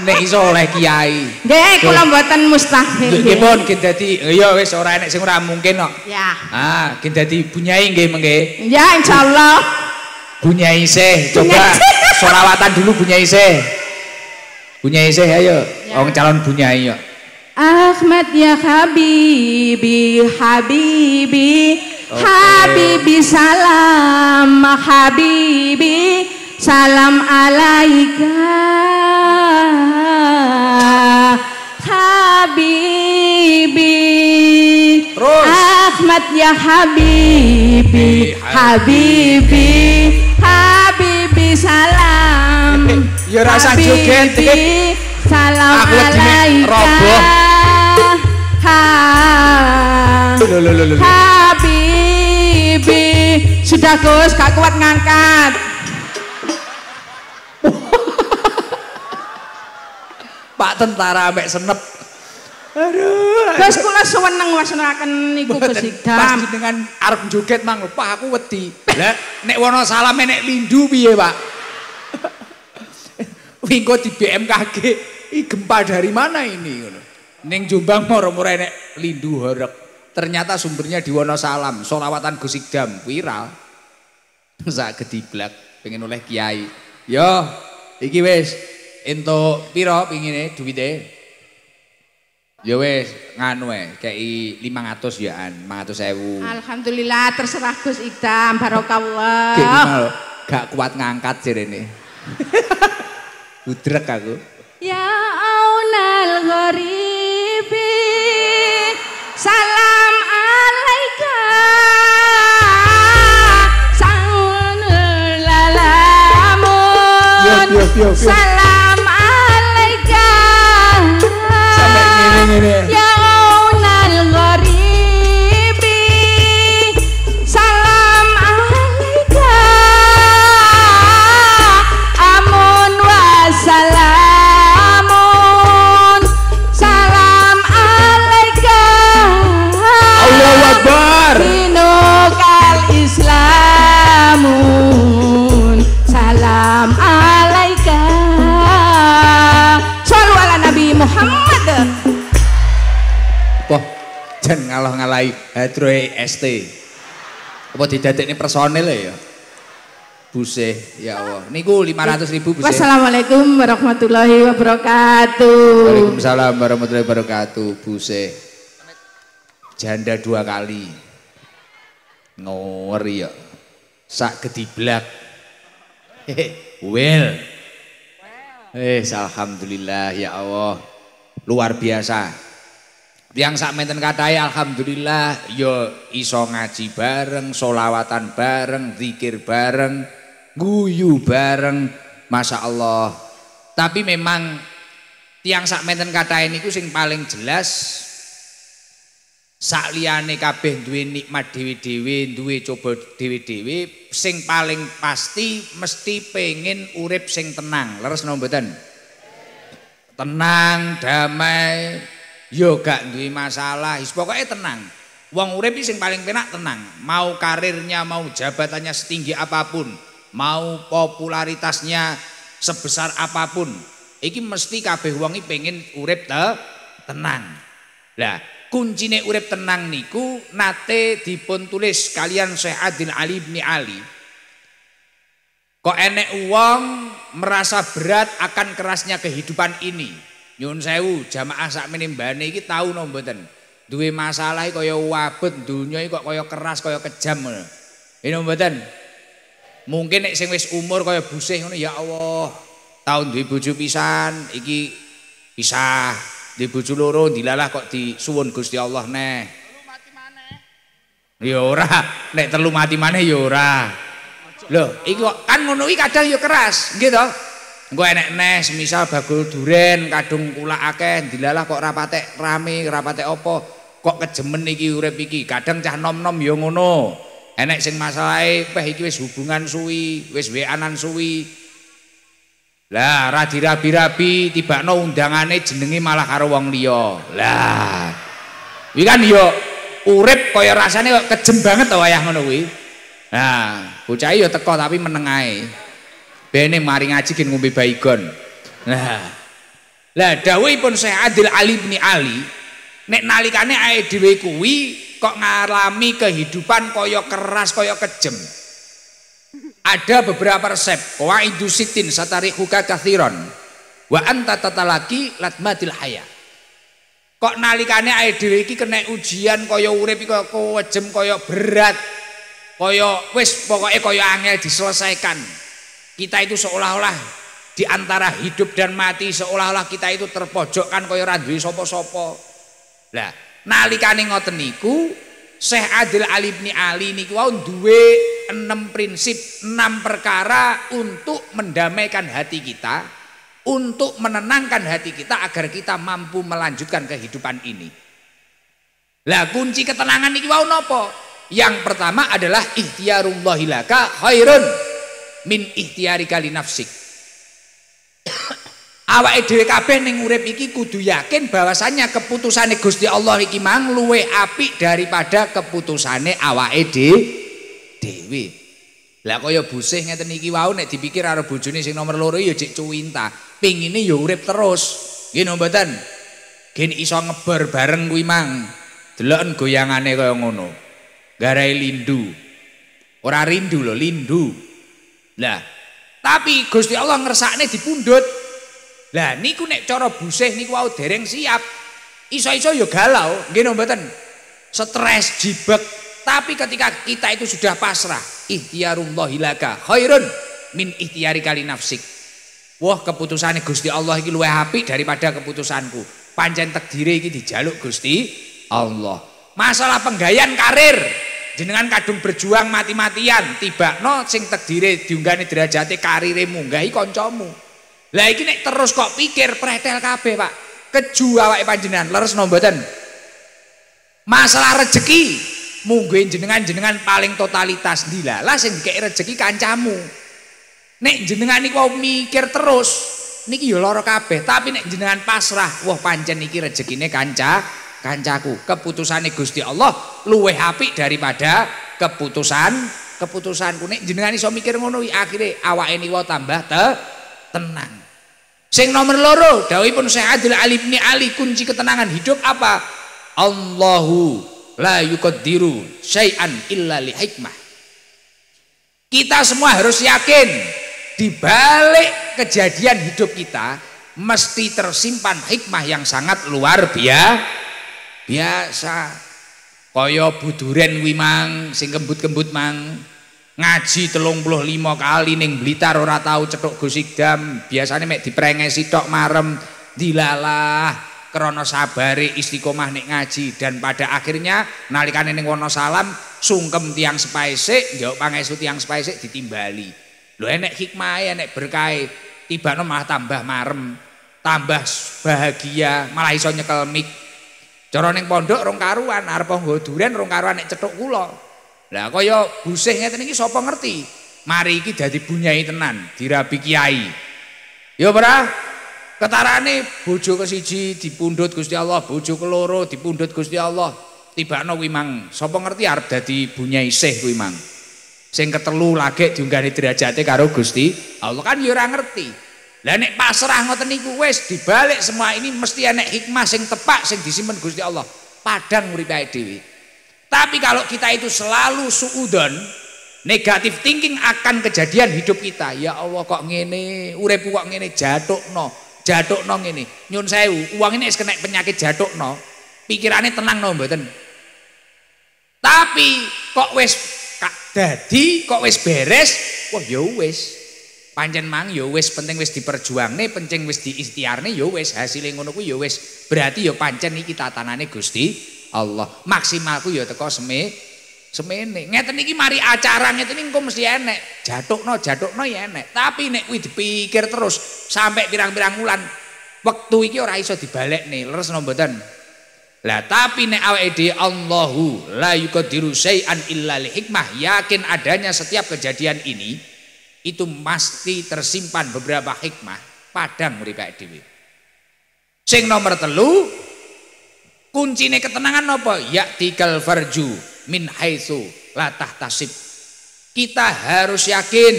nek iso oleh kiai. Nggih, kula mboten mustahil. Nggih pun nggih dadi ya wis ora enek sing ora mungkin kok. Ya. Ah, nggih dadi bunyai nggih mengke. Ya insyaallah. Bunyai sih, coba solawatan dulu bunyai sih. Bunyai sih ayo. Ya. calon bunyai yo. Ahmad ya Habibi Habibi Habibi salam Habibi salam alaika Habibi Terus. Ahmad ya Habibi Habibi Habibi salam eh, eh, Ya rasa joget eh, Salam alaika Ha Ha sudah Gus, gak kuat ngangkat. Pak tentara ambek senep. Aduh. Gus kula suweneng wasanaken niku Gus Hikam. pasti dengan arep joget mang, lupa aku wedi. Lah nek wono salam nek lindu piye, Pak? Wingko di BMKG, i gempa dari mana ini Neng Jumbang Jombang moro-moro nek lindu horeg. Ternyata sumbernya di Wonosalam, solawatan Gus Ikdam, viral. Sak gediblak, pengen oleh kiai. Yo, iki wes ento piro pingine eh Yo wes nganu ya kei lima yaan, ewu. Alhamdulillah terserah Gus Ikdam, barokallah. Gini mal, gak kuat ngangkat ini. Udrek aku. Ya Allah, gharib Salam alaika. Sampai ngene ngene. Hadroe ST. Apa didatik ini personil ya? Buseh, ya Allah. ini ku 500 ribu buseh. Wassalamualaikum warahmatullahi wabarakatuh. Waalaikumsalam warahmatullahi wabarakatuh. Buseh. Janda dua kali. Ngor ya. Sak gediblak. Well. Eh, alhamdulillah ya Allah. Luar biasa. Tiang sak menten katai alhamdulillah ya iso ngaji bareng, solawatan bareng, zikir bareng, guyu bareng, masya Allah. Tapi memang tiang sak menten katai niku sing paling jelas sak liyane kabeh duwe nikmat dewi-dewi, duwe coba dewi-dewi, sing paling pasti mesti pengen urip sing tenang, leres nombetan. Tenang, damai, yo gak duwe masalah, wis pokoke tenang. Wong urip sing paling penak tenang, mau karirnya, mau jabatannya setinggi apapun, mau popularitasnya sebesar apapun. Iki mesti kabeh wong pengen urip te tenang. Lah, kuncine urip tenang niku nate dipun tulis kalian Syekh Adil Ali bin Ali. Kok enek uang merasa berat akan kerasnya kehidupan ini. Nyun sewu, jamaah sak menimbane iki tau no mboten. Duwe masalah kaya wabet dunya kok kaya keras, kaya kejam ngono. Ini mboten. Mungkin nek sing wis umur kaya busih ngono ya Allah. Tahun duwe bojo pisan, iki pisah, di bojo loro dilalah kok disuwun Gusti Allah neh. Ya ora, nek telu mati maneh ya ora. Lho, iki kan ngono iki kadang ya keras, nggih to? Gue enek nes semisal bakul duren kadung kula akeh dilalah kok rapate rame, rapate opo kok kejemen iki urep iki. Kadang cah nom-nom yongono ya ngono. Enek sing masalah e, peh iki wis hubungan suwi, wis anan suwi. Lah rapi rabi rabi no undangane jenengi malah karo wong liya. Lah. wi kan yo ya urep kaya rasane kok kejem banget tau ayah ngono wi. Nah, bocah yo ya teko tapi menengai Bene mari ngaji gen ngombe baygon. Nah. Lah pun Syekh Adil Ali bin Ali nek nalikane ae dhewe kuwi kok ngalami kehidupan kaya keras kaya kejem. Ada beberapa resep, qawaidu sitin satarihuka kathiron. Wa anta tatalaki latmatil haya. Kok nalikane ae dhewe iki kena ujian kaya urip kaya kejem kaya berat. Kaya wis pokoke kaya angel diselesaikan. Kita itu seolah-olah di antara hidup dan mati seolah-olah kita itu terpojokkan kaya ora duwe sapa-sapa. Lah, nalikane ngoten niku Syekh Adil Ali bin Ali niku wau duwe 6 prinsip, enam perkara untuk mendamaikan hati kita, untuk menenangkan hati kita agar kita mampu melanjutkan kehidupan ini. Lah kunci ketenangan iki wau napa? Yang pertama adalah ikhtiarullahilaka khairun min ikhtiari kali nafsik awak dhewe kabeh ning urip iki kudu yakin bahwasanya keputusane Gusti Allah iki mang luwe apik daripada keputusane awake dhewe lah kaya busih ngeten iki wau nek dipikir karo bojone sing nomor loro ya cek cuwinta pingine ya urip terus nggih mboten gen iso ngebar bareng kuwi mang deloken goyangane kaya ngono garai lindu ora rindu lho lindu lah, tapi Gusti Allah ngersakne dipundhut. Lah niku nek cara busih niku wau dereng siap. Iso-iso ya galau, nggih mboten. Stres jibek, tapi ketika kita itu sudah pasrah, ikhtiarullah hilaka khairun min ikhtiari kali nafsik. Wah, keputusannya Gusti Allah iki luwih apik daripada keputusanku. Pancen takdire iki dijaluk Gusti Allah. Masalah penggayaan karir, jenengan kadung berjuang mati-matian tiba no sing terdiri diunggani derajate karire munggahi koncomu lah ini terus kok pikir pretel kabe pak keju awak panjenengan leres nombotan. masalah rezeki, mungguin jenengan jenengan paling totalitas dilalah sing kayak rezeki kancamu nek jenengan kok mikir terus niki yo lorok kabeh tapi nek jenengan pasrah wah pancen iki rezekinya kanca kancaku keputusan Gusti Allah luweh apik daripada keputusan keputusanku nek jenengan iso mikir ngono iki akhire awake niwa tambah te tenang. Sing nomor loro dawuhipun Syekh Adil Ali bin Ali kunci ketenangan hidup apa? Allahu la yuqaddiru syai'an illa li hikmah. Kita semua harus yakin di balik kejadian hidup kita mesti tersimpan hikmah yang sangat luar biasa biasa kaya buduren kuwi mang sing kembut-kembut mang ngaji telung puluh lima kali ning Blitar ora tau cetuk dam biasanya mek diprengesi tok marem dilalah krono sabare istiqomah nek ngaji dan pada akhirnya nalikane ning wono salam sungkem tiang sepaisik jauh pangesu tiang sepaisik ditimbali lo enek hikmahe enek berkahe tibano malah tambah marem tambah bahagia malah iso nyekel mik Cara ning pondok rong karuan, arep nggo duren rong karuan nek cethuk kula. Lah kaya busih ngeten iki sapa ngerti? Mari iki dadi bunyai tenan, dirabi kiai. Ya ora? Ketarane bojo siji dipundhut Gusti Allah, bojo keloro dipundhut Gusti Allah. Tibakno kuwi mang, sapa ngerti arep dadi bunyai sih kuwi mang. Sing ketelu lagi diunggani derajate karo Gusti Allah kan ya ora ngerti. Lah nek pasrah ngoten niku wis dibalik semua ini mesti ana hikmah sing tepak sing disimpen Gusti Allah. Padang ae dhewe. Tapi kalau kita itu selalu suudon, negatif thinking akan kejadian hidup kita. Ya Allah kok ngene, uripku kok ngene, jatukno, jatukno ngene. Nyun sewu, uang ini wis kena penyakit jatukno. Pikirannya tenang no mboten. Tapi kok wis dadi, kok wis beres, wah ya wis pancen mang yo ya wis penting wis diperjuangne penting wis nih yo ya wis hasil ngono kuwi yo ya wis berarti yo pancen iki tatanane Gusti Allah maksimalku yo teko seme semene ngeten iki mari acara ngeten iki engko mesti enek jatukno jatukno ya enek tapi nek kuwi dipikir terus sampai pirang-pirang wulan waktu iki ora iso dibalekne leres no mboten lah tapi nek awake dhewe Allahu la yuqdiru syai'an illa li hikmah yakin adanya setiap kejadian ini itu mesti tersimpan beberapa hikmah padang pak dewi. Sing nomor telu kuncine ketenangan apa? Ya tikal farju min haitsu latah tasib. Kita harus yakin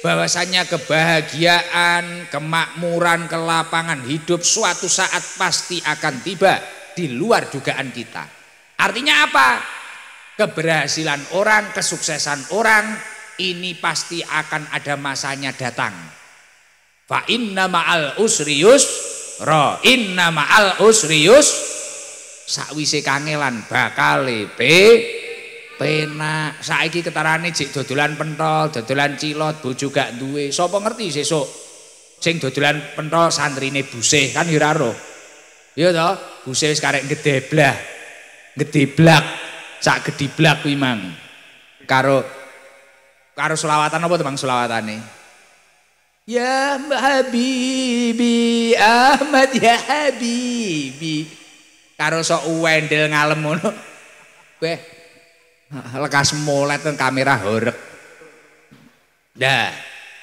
bahwasanya kebahagiaan, kemakmuran, kelapangan hidup suatu saat pasti akan tiba di luar dugaan kita. Artinya apa? Keberhasilan orang, kesuksesan orang ini pasti akan ada masanya datang. Fa inna ma'al usrius ro inna ma'al usrius sakwise kangelan bakal pe penak saiki ketarane jek dodolan pentol dodolan cilot bu juga duwe sapa ngerti sesuk sing dodolan pentol santrine busih kan ora ro iya to busih wis karek gedeblah gedeblak sak gediblah kuwi mang karo Karo selawatan apa sulawatan nih? Ya Habibi Ahmad ya Habibi. Karo sok wendel ngalem ngono. Kowe lekas mulet dan kamera horek. Dah.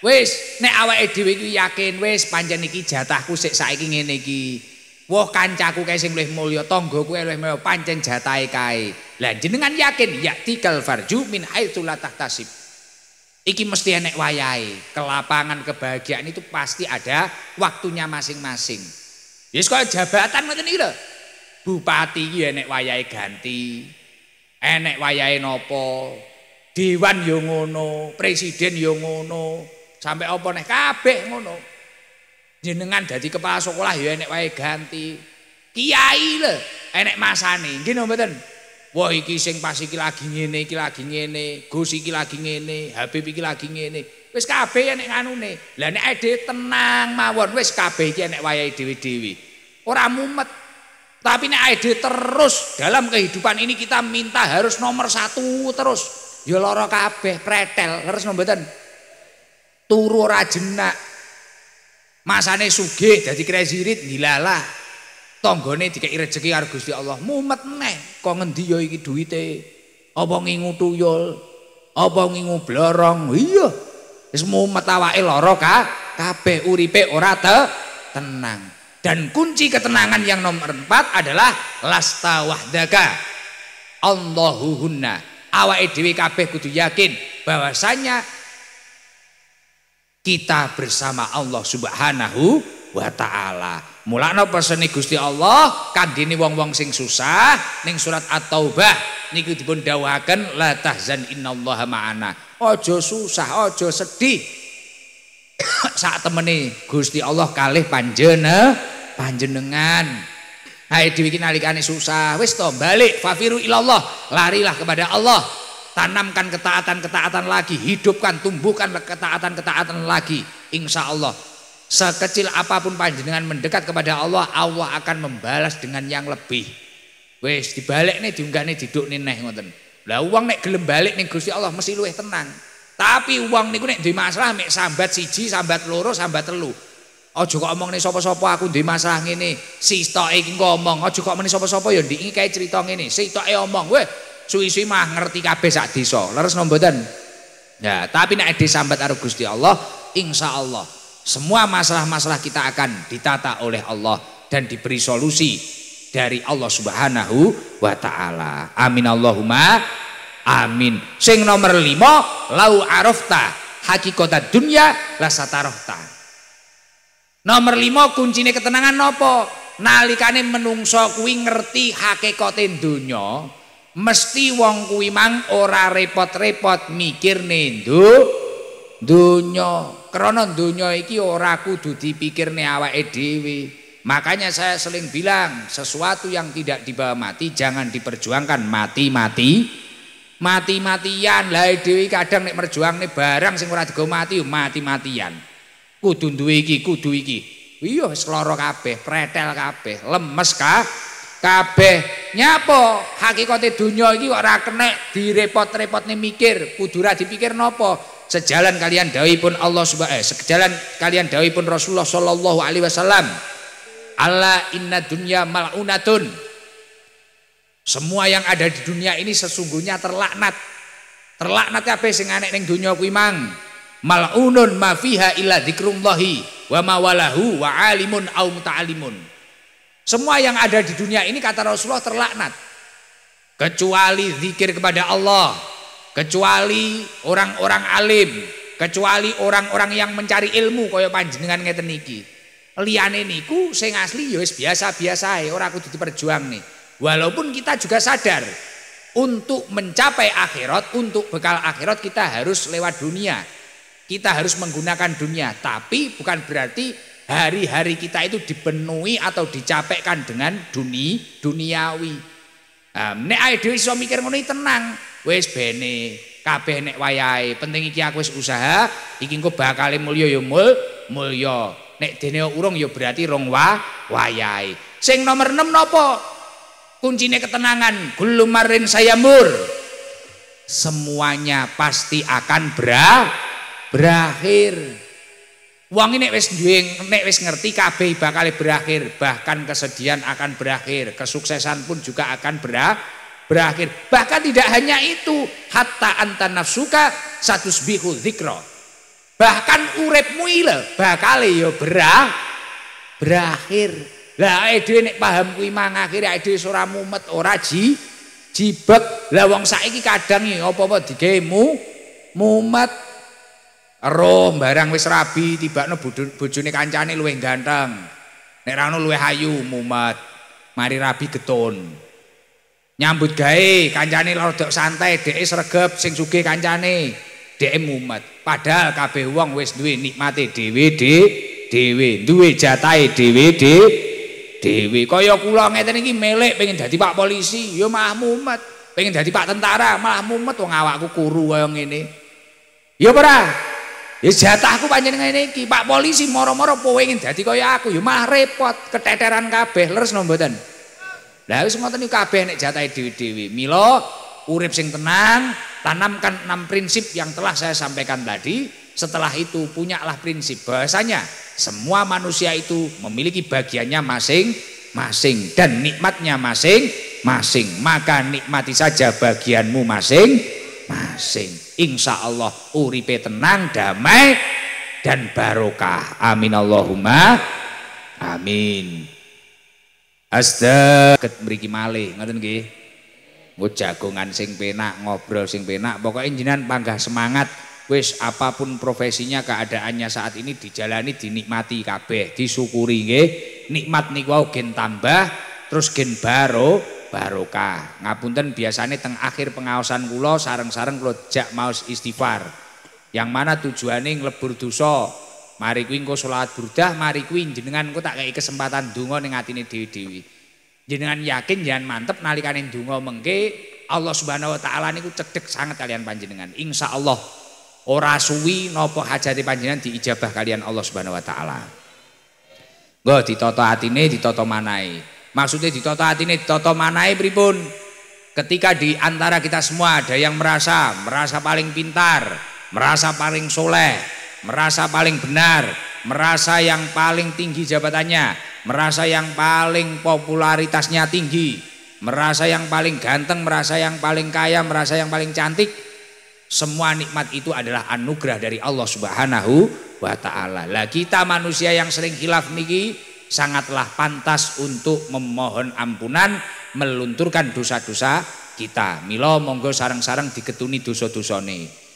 wes nek awake dhewe iki yakin wes panjang iki jatahku sik saiki ngene iki. Wah kancaku kae sing luwih mulya, tanggaku luwih mulya pancen jatahe kae. Lah jenengan yakin ya tikal farju min haitsu la tahtasib. Iki mesti enek wayai. Kelapangan kebahagiaan itu pasti ada waktunya masing-masing. yes, ya kaya jabatan ngoten iki Bupati ya enek wayai ganti. Enek wayai nopo. Dewan yo ngono, presiden yo ngono, sampai opo nek kabeh ngono. Jenengan dadi kepala sekolah ya enek wayai ganti. Kiai lho enek masane. Nggih mboten? wah iki sing pas iki lagi ngene iki lagi ngene Gus iki lagi ngene Habib iki lagi ngene wis kabeh enek anune lah nek dhewe tenang mawon wis kabeh iki enek wayahe dewi dhewe ora mumet tapi nek dhewe terus dalam kehidupan ini kita minta harus nomor satu terus ya lara kabeh pretel harus mboten turu ora jenak masane sugih dadi kresirit dilalah tanggane dikeki rezeki karo Gusti Allah mumet neh kok ngendi ya iki duwite apa ngingu tuyul apa ngingu blorong iya wis mumet awake lara ka kabeh uripe ora te tenang dan kunci ketenangan yang nomor empat adalah lasta wahdaka Allahuhunna awake dhewe kabeh kudu yakin bahwasanya kita bersama Allah Subhanahu wa taala. mulakno peseni Gusti Allah kandini wong-wong sing susah ning surat At-Taubah niku dipun dawuhaken la tahzan innallaha ma'ana. ojo susah, ojo sedih. saat temeni Gusti Allah kalih panjene panjenengan. Hai diwiki nalikane susah, wis to balik fafiru ilallah, larilah kepada Allah. Tanamkan ketaatan-ketaatan lagi, hidupkan, tumbuhkan ketaatan-ketaatan lagi. Insya Allah Sekecil apapun panjenengan mendekat kepada Allah, Allah akan membalas dengan yang lebih. Wes dibalik nih diunggah nih diduk nih neh ngoten. Lah uang nih gelem balik nih Gusti Allah mesti luwih tenang. Tapi uang niku nek di masalah mek sambat siji, sambat loro, sambat telu. cukup omong nih sopo-sopo aku di masalah ngene. Sitoke iki ngomong, aja kok nih sopo-sopo yo ya, ndiki kayak cerita ngene. Sitoke omong, "Weh, suwi-suwi mah ngerti kabeh sak desa." Leres no Ya, nah, tapi nek disambat karo Gusti Allah, insya Allah semua masalah-masalah kita akan ditata oleh Allah dan diberi solusi dari Allah Subhanahu wa taala. Amin Allahumma amin. Sing nomor lima lau arafta hakikota dunya lasatarofta. Nomor lima kuncinya ketenangan nopo? Nalikane menungso kuwi ngerti hakikate dunya, mesti wong kuwi mang ora repot-repot mikir nendu dunya. Karena dunia iki ora kudu dipikirne awake dhewe. Makanya saya sering bilang, sesuatu yang tidak dibawa mati jangan diperjuangkan mati-mati. Mati-matian lah e dhewe kadang nek nih barang sing ora digo mati mati-matian. Kudu duwe iki, kudu iki. Iya wis lara kabeh, pretel kabeh, lemes kah? kabeh nyapa hakikate dunya iki ora kenek direpot-repotne mikir kudu ora dipikir nopo sejalan kalian dawi pun Allah subhanahu eh, sejalan kalian dawi pun Rasulullah sallallahu Alaihi Wasallam Allah inna dunya malunatun semua yang ada di dunia ini sesungguhnya terlaknat terlaknat apa sing aneh neng dunia kuwi mang malunun ma fiha illa dzikrullahi wa mawalahu wa alimun au muta'alimun semua yang ada di dunia ini kata Rasulullah terlaknat kecuali zikir kepada Allah kecuali orang-orang alim, kecuali orang-orang yang mencari ilmu kaya panjenengan ngeten niki. Liyane niku sing asli ya biasa-biasa ae, ora kudu nih. Walaupun kita juga sadar untuk mencapai akhirat, untuk bekal akhirat kita harus lewat dunia. Kita harus menggunakan dunia, tapi bukan berarti hari-hari kita itu dipenuhi atau dicapaikan dengan duni duniawi. Nah, nek ae dhewe iso mikir ngono tenang, wis bene kabeh nek wayahe penting iki aku wis usaha iki engko bakal mulya ya mul mulya nek dene urung ya berarti rong wa wayahe sing nomor 6 napa kuncine ketenangan gulumarin saya mur semuanya pasti akan bera berakhir uang ini wes duwe nek wes ngerti kabeh bakal berakhir, bahkan kesedihan akan berakhir, kesuksesan pun juga akan berakhir berakhir. Bahkan tidak hanya itu, hatta anta nafsuka satu bihu zikro. Bahkan uripmu ile bakal yo ya berah berakhir. Lah awake nek paham kuwi mang akhir awake ora mumet ora ji jibek. Lah wong saiki kadang ya apa-apa digemu mumet roh barang wis rabi tibakno bojone kancane luwih ganteng. Nek ra luwih ayu mumet. Mari rabi getun. nyambut gawe kancane rodok santai dhewe sregep sing sugih kancane dhewe mumet padahal kabeh wong wis duwe nikmate dhewe dhewe duwe jatahe dhewe dhewe kaya kula ngeten iki melek pengen dadi pak polisi ya malah mumet pengen dadi pak tentara malah mumet wong awakku kuru kaya ngene ya ora ya jatahku panjenengan ngene iki pak polisi moro-moro pengen dadi kaya aku ya malah repot keteteran kabeh leres nomboten mboten Lah wis ngoten niku kabeh nek jatahe Dewi. Milo, Mila urip sing tenang, tanamkan enam prinsip yang telah saya sampaikan tadi. Setelah itu punyalah prinsip bahasanya semua manusia itu memiliki bagiannya masing-masing dan nikmatnya masing-masing. Maka nikmati saja bagianmu masing-masing. Insya Allah uripe tenang, damai dan barokah. Amin Allahumma. Amin. Asta ket mriki malih ngoten nggih. jagongan sing penak, ngobrol sing penak, pokoke jenengan panggah semangat. Wis apapun profesinya, keadaannya saat ini dijalani, dinikmati kabeh, disyukuri nggih. Nikmat niku wow, gen tambah, terus gen baro barokah. Ngapunten biasanya teng akhir pengawasan kula sareng-sareng kula jak maos istighfar. Yang mana tujuannya nglebur dosa, Mari kuwi engko salat burdah, mari kuwi jenengan engko tak kei kesempatan donga ning atine dewi dewi. Jenengan yakin jangan mantep nalikane donga mengke Allah Subhanahu wa taala ini niku cedek sangat kalian panjenengan. Insya Allah ora suwi nopo hajati panjenengan diijabah kalian Allah Subhanahu wa taala. Nggo ditata atine, ditata manai. Maksudnya ditata atine, ditata manai. pripun? Ketika di antara kita semua ada yang merasa merasa paling pintar, merasa paling soleh, merasa paling benar, merasa yang paling tinggi jabatannya, merasa yang paling popularitasnya tinggi, merasa yang paling ganteng, merasa yang paling kaya, merasa yang paling cantik. Semua nikmat itu adalah anugerah dari Allah Subhanahu wa taala. Lah kita manusia yang sering hilaf niki sangatlah pantas untuk memohon ampunan, melunturkan dosa-dosa kita. Milo monggo sarang-sarang diketuni dosa-dosane.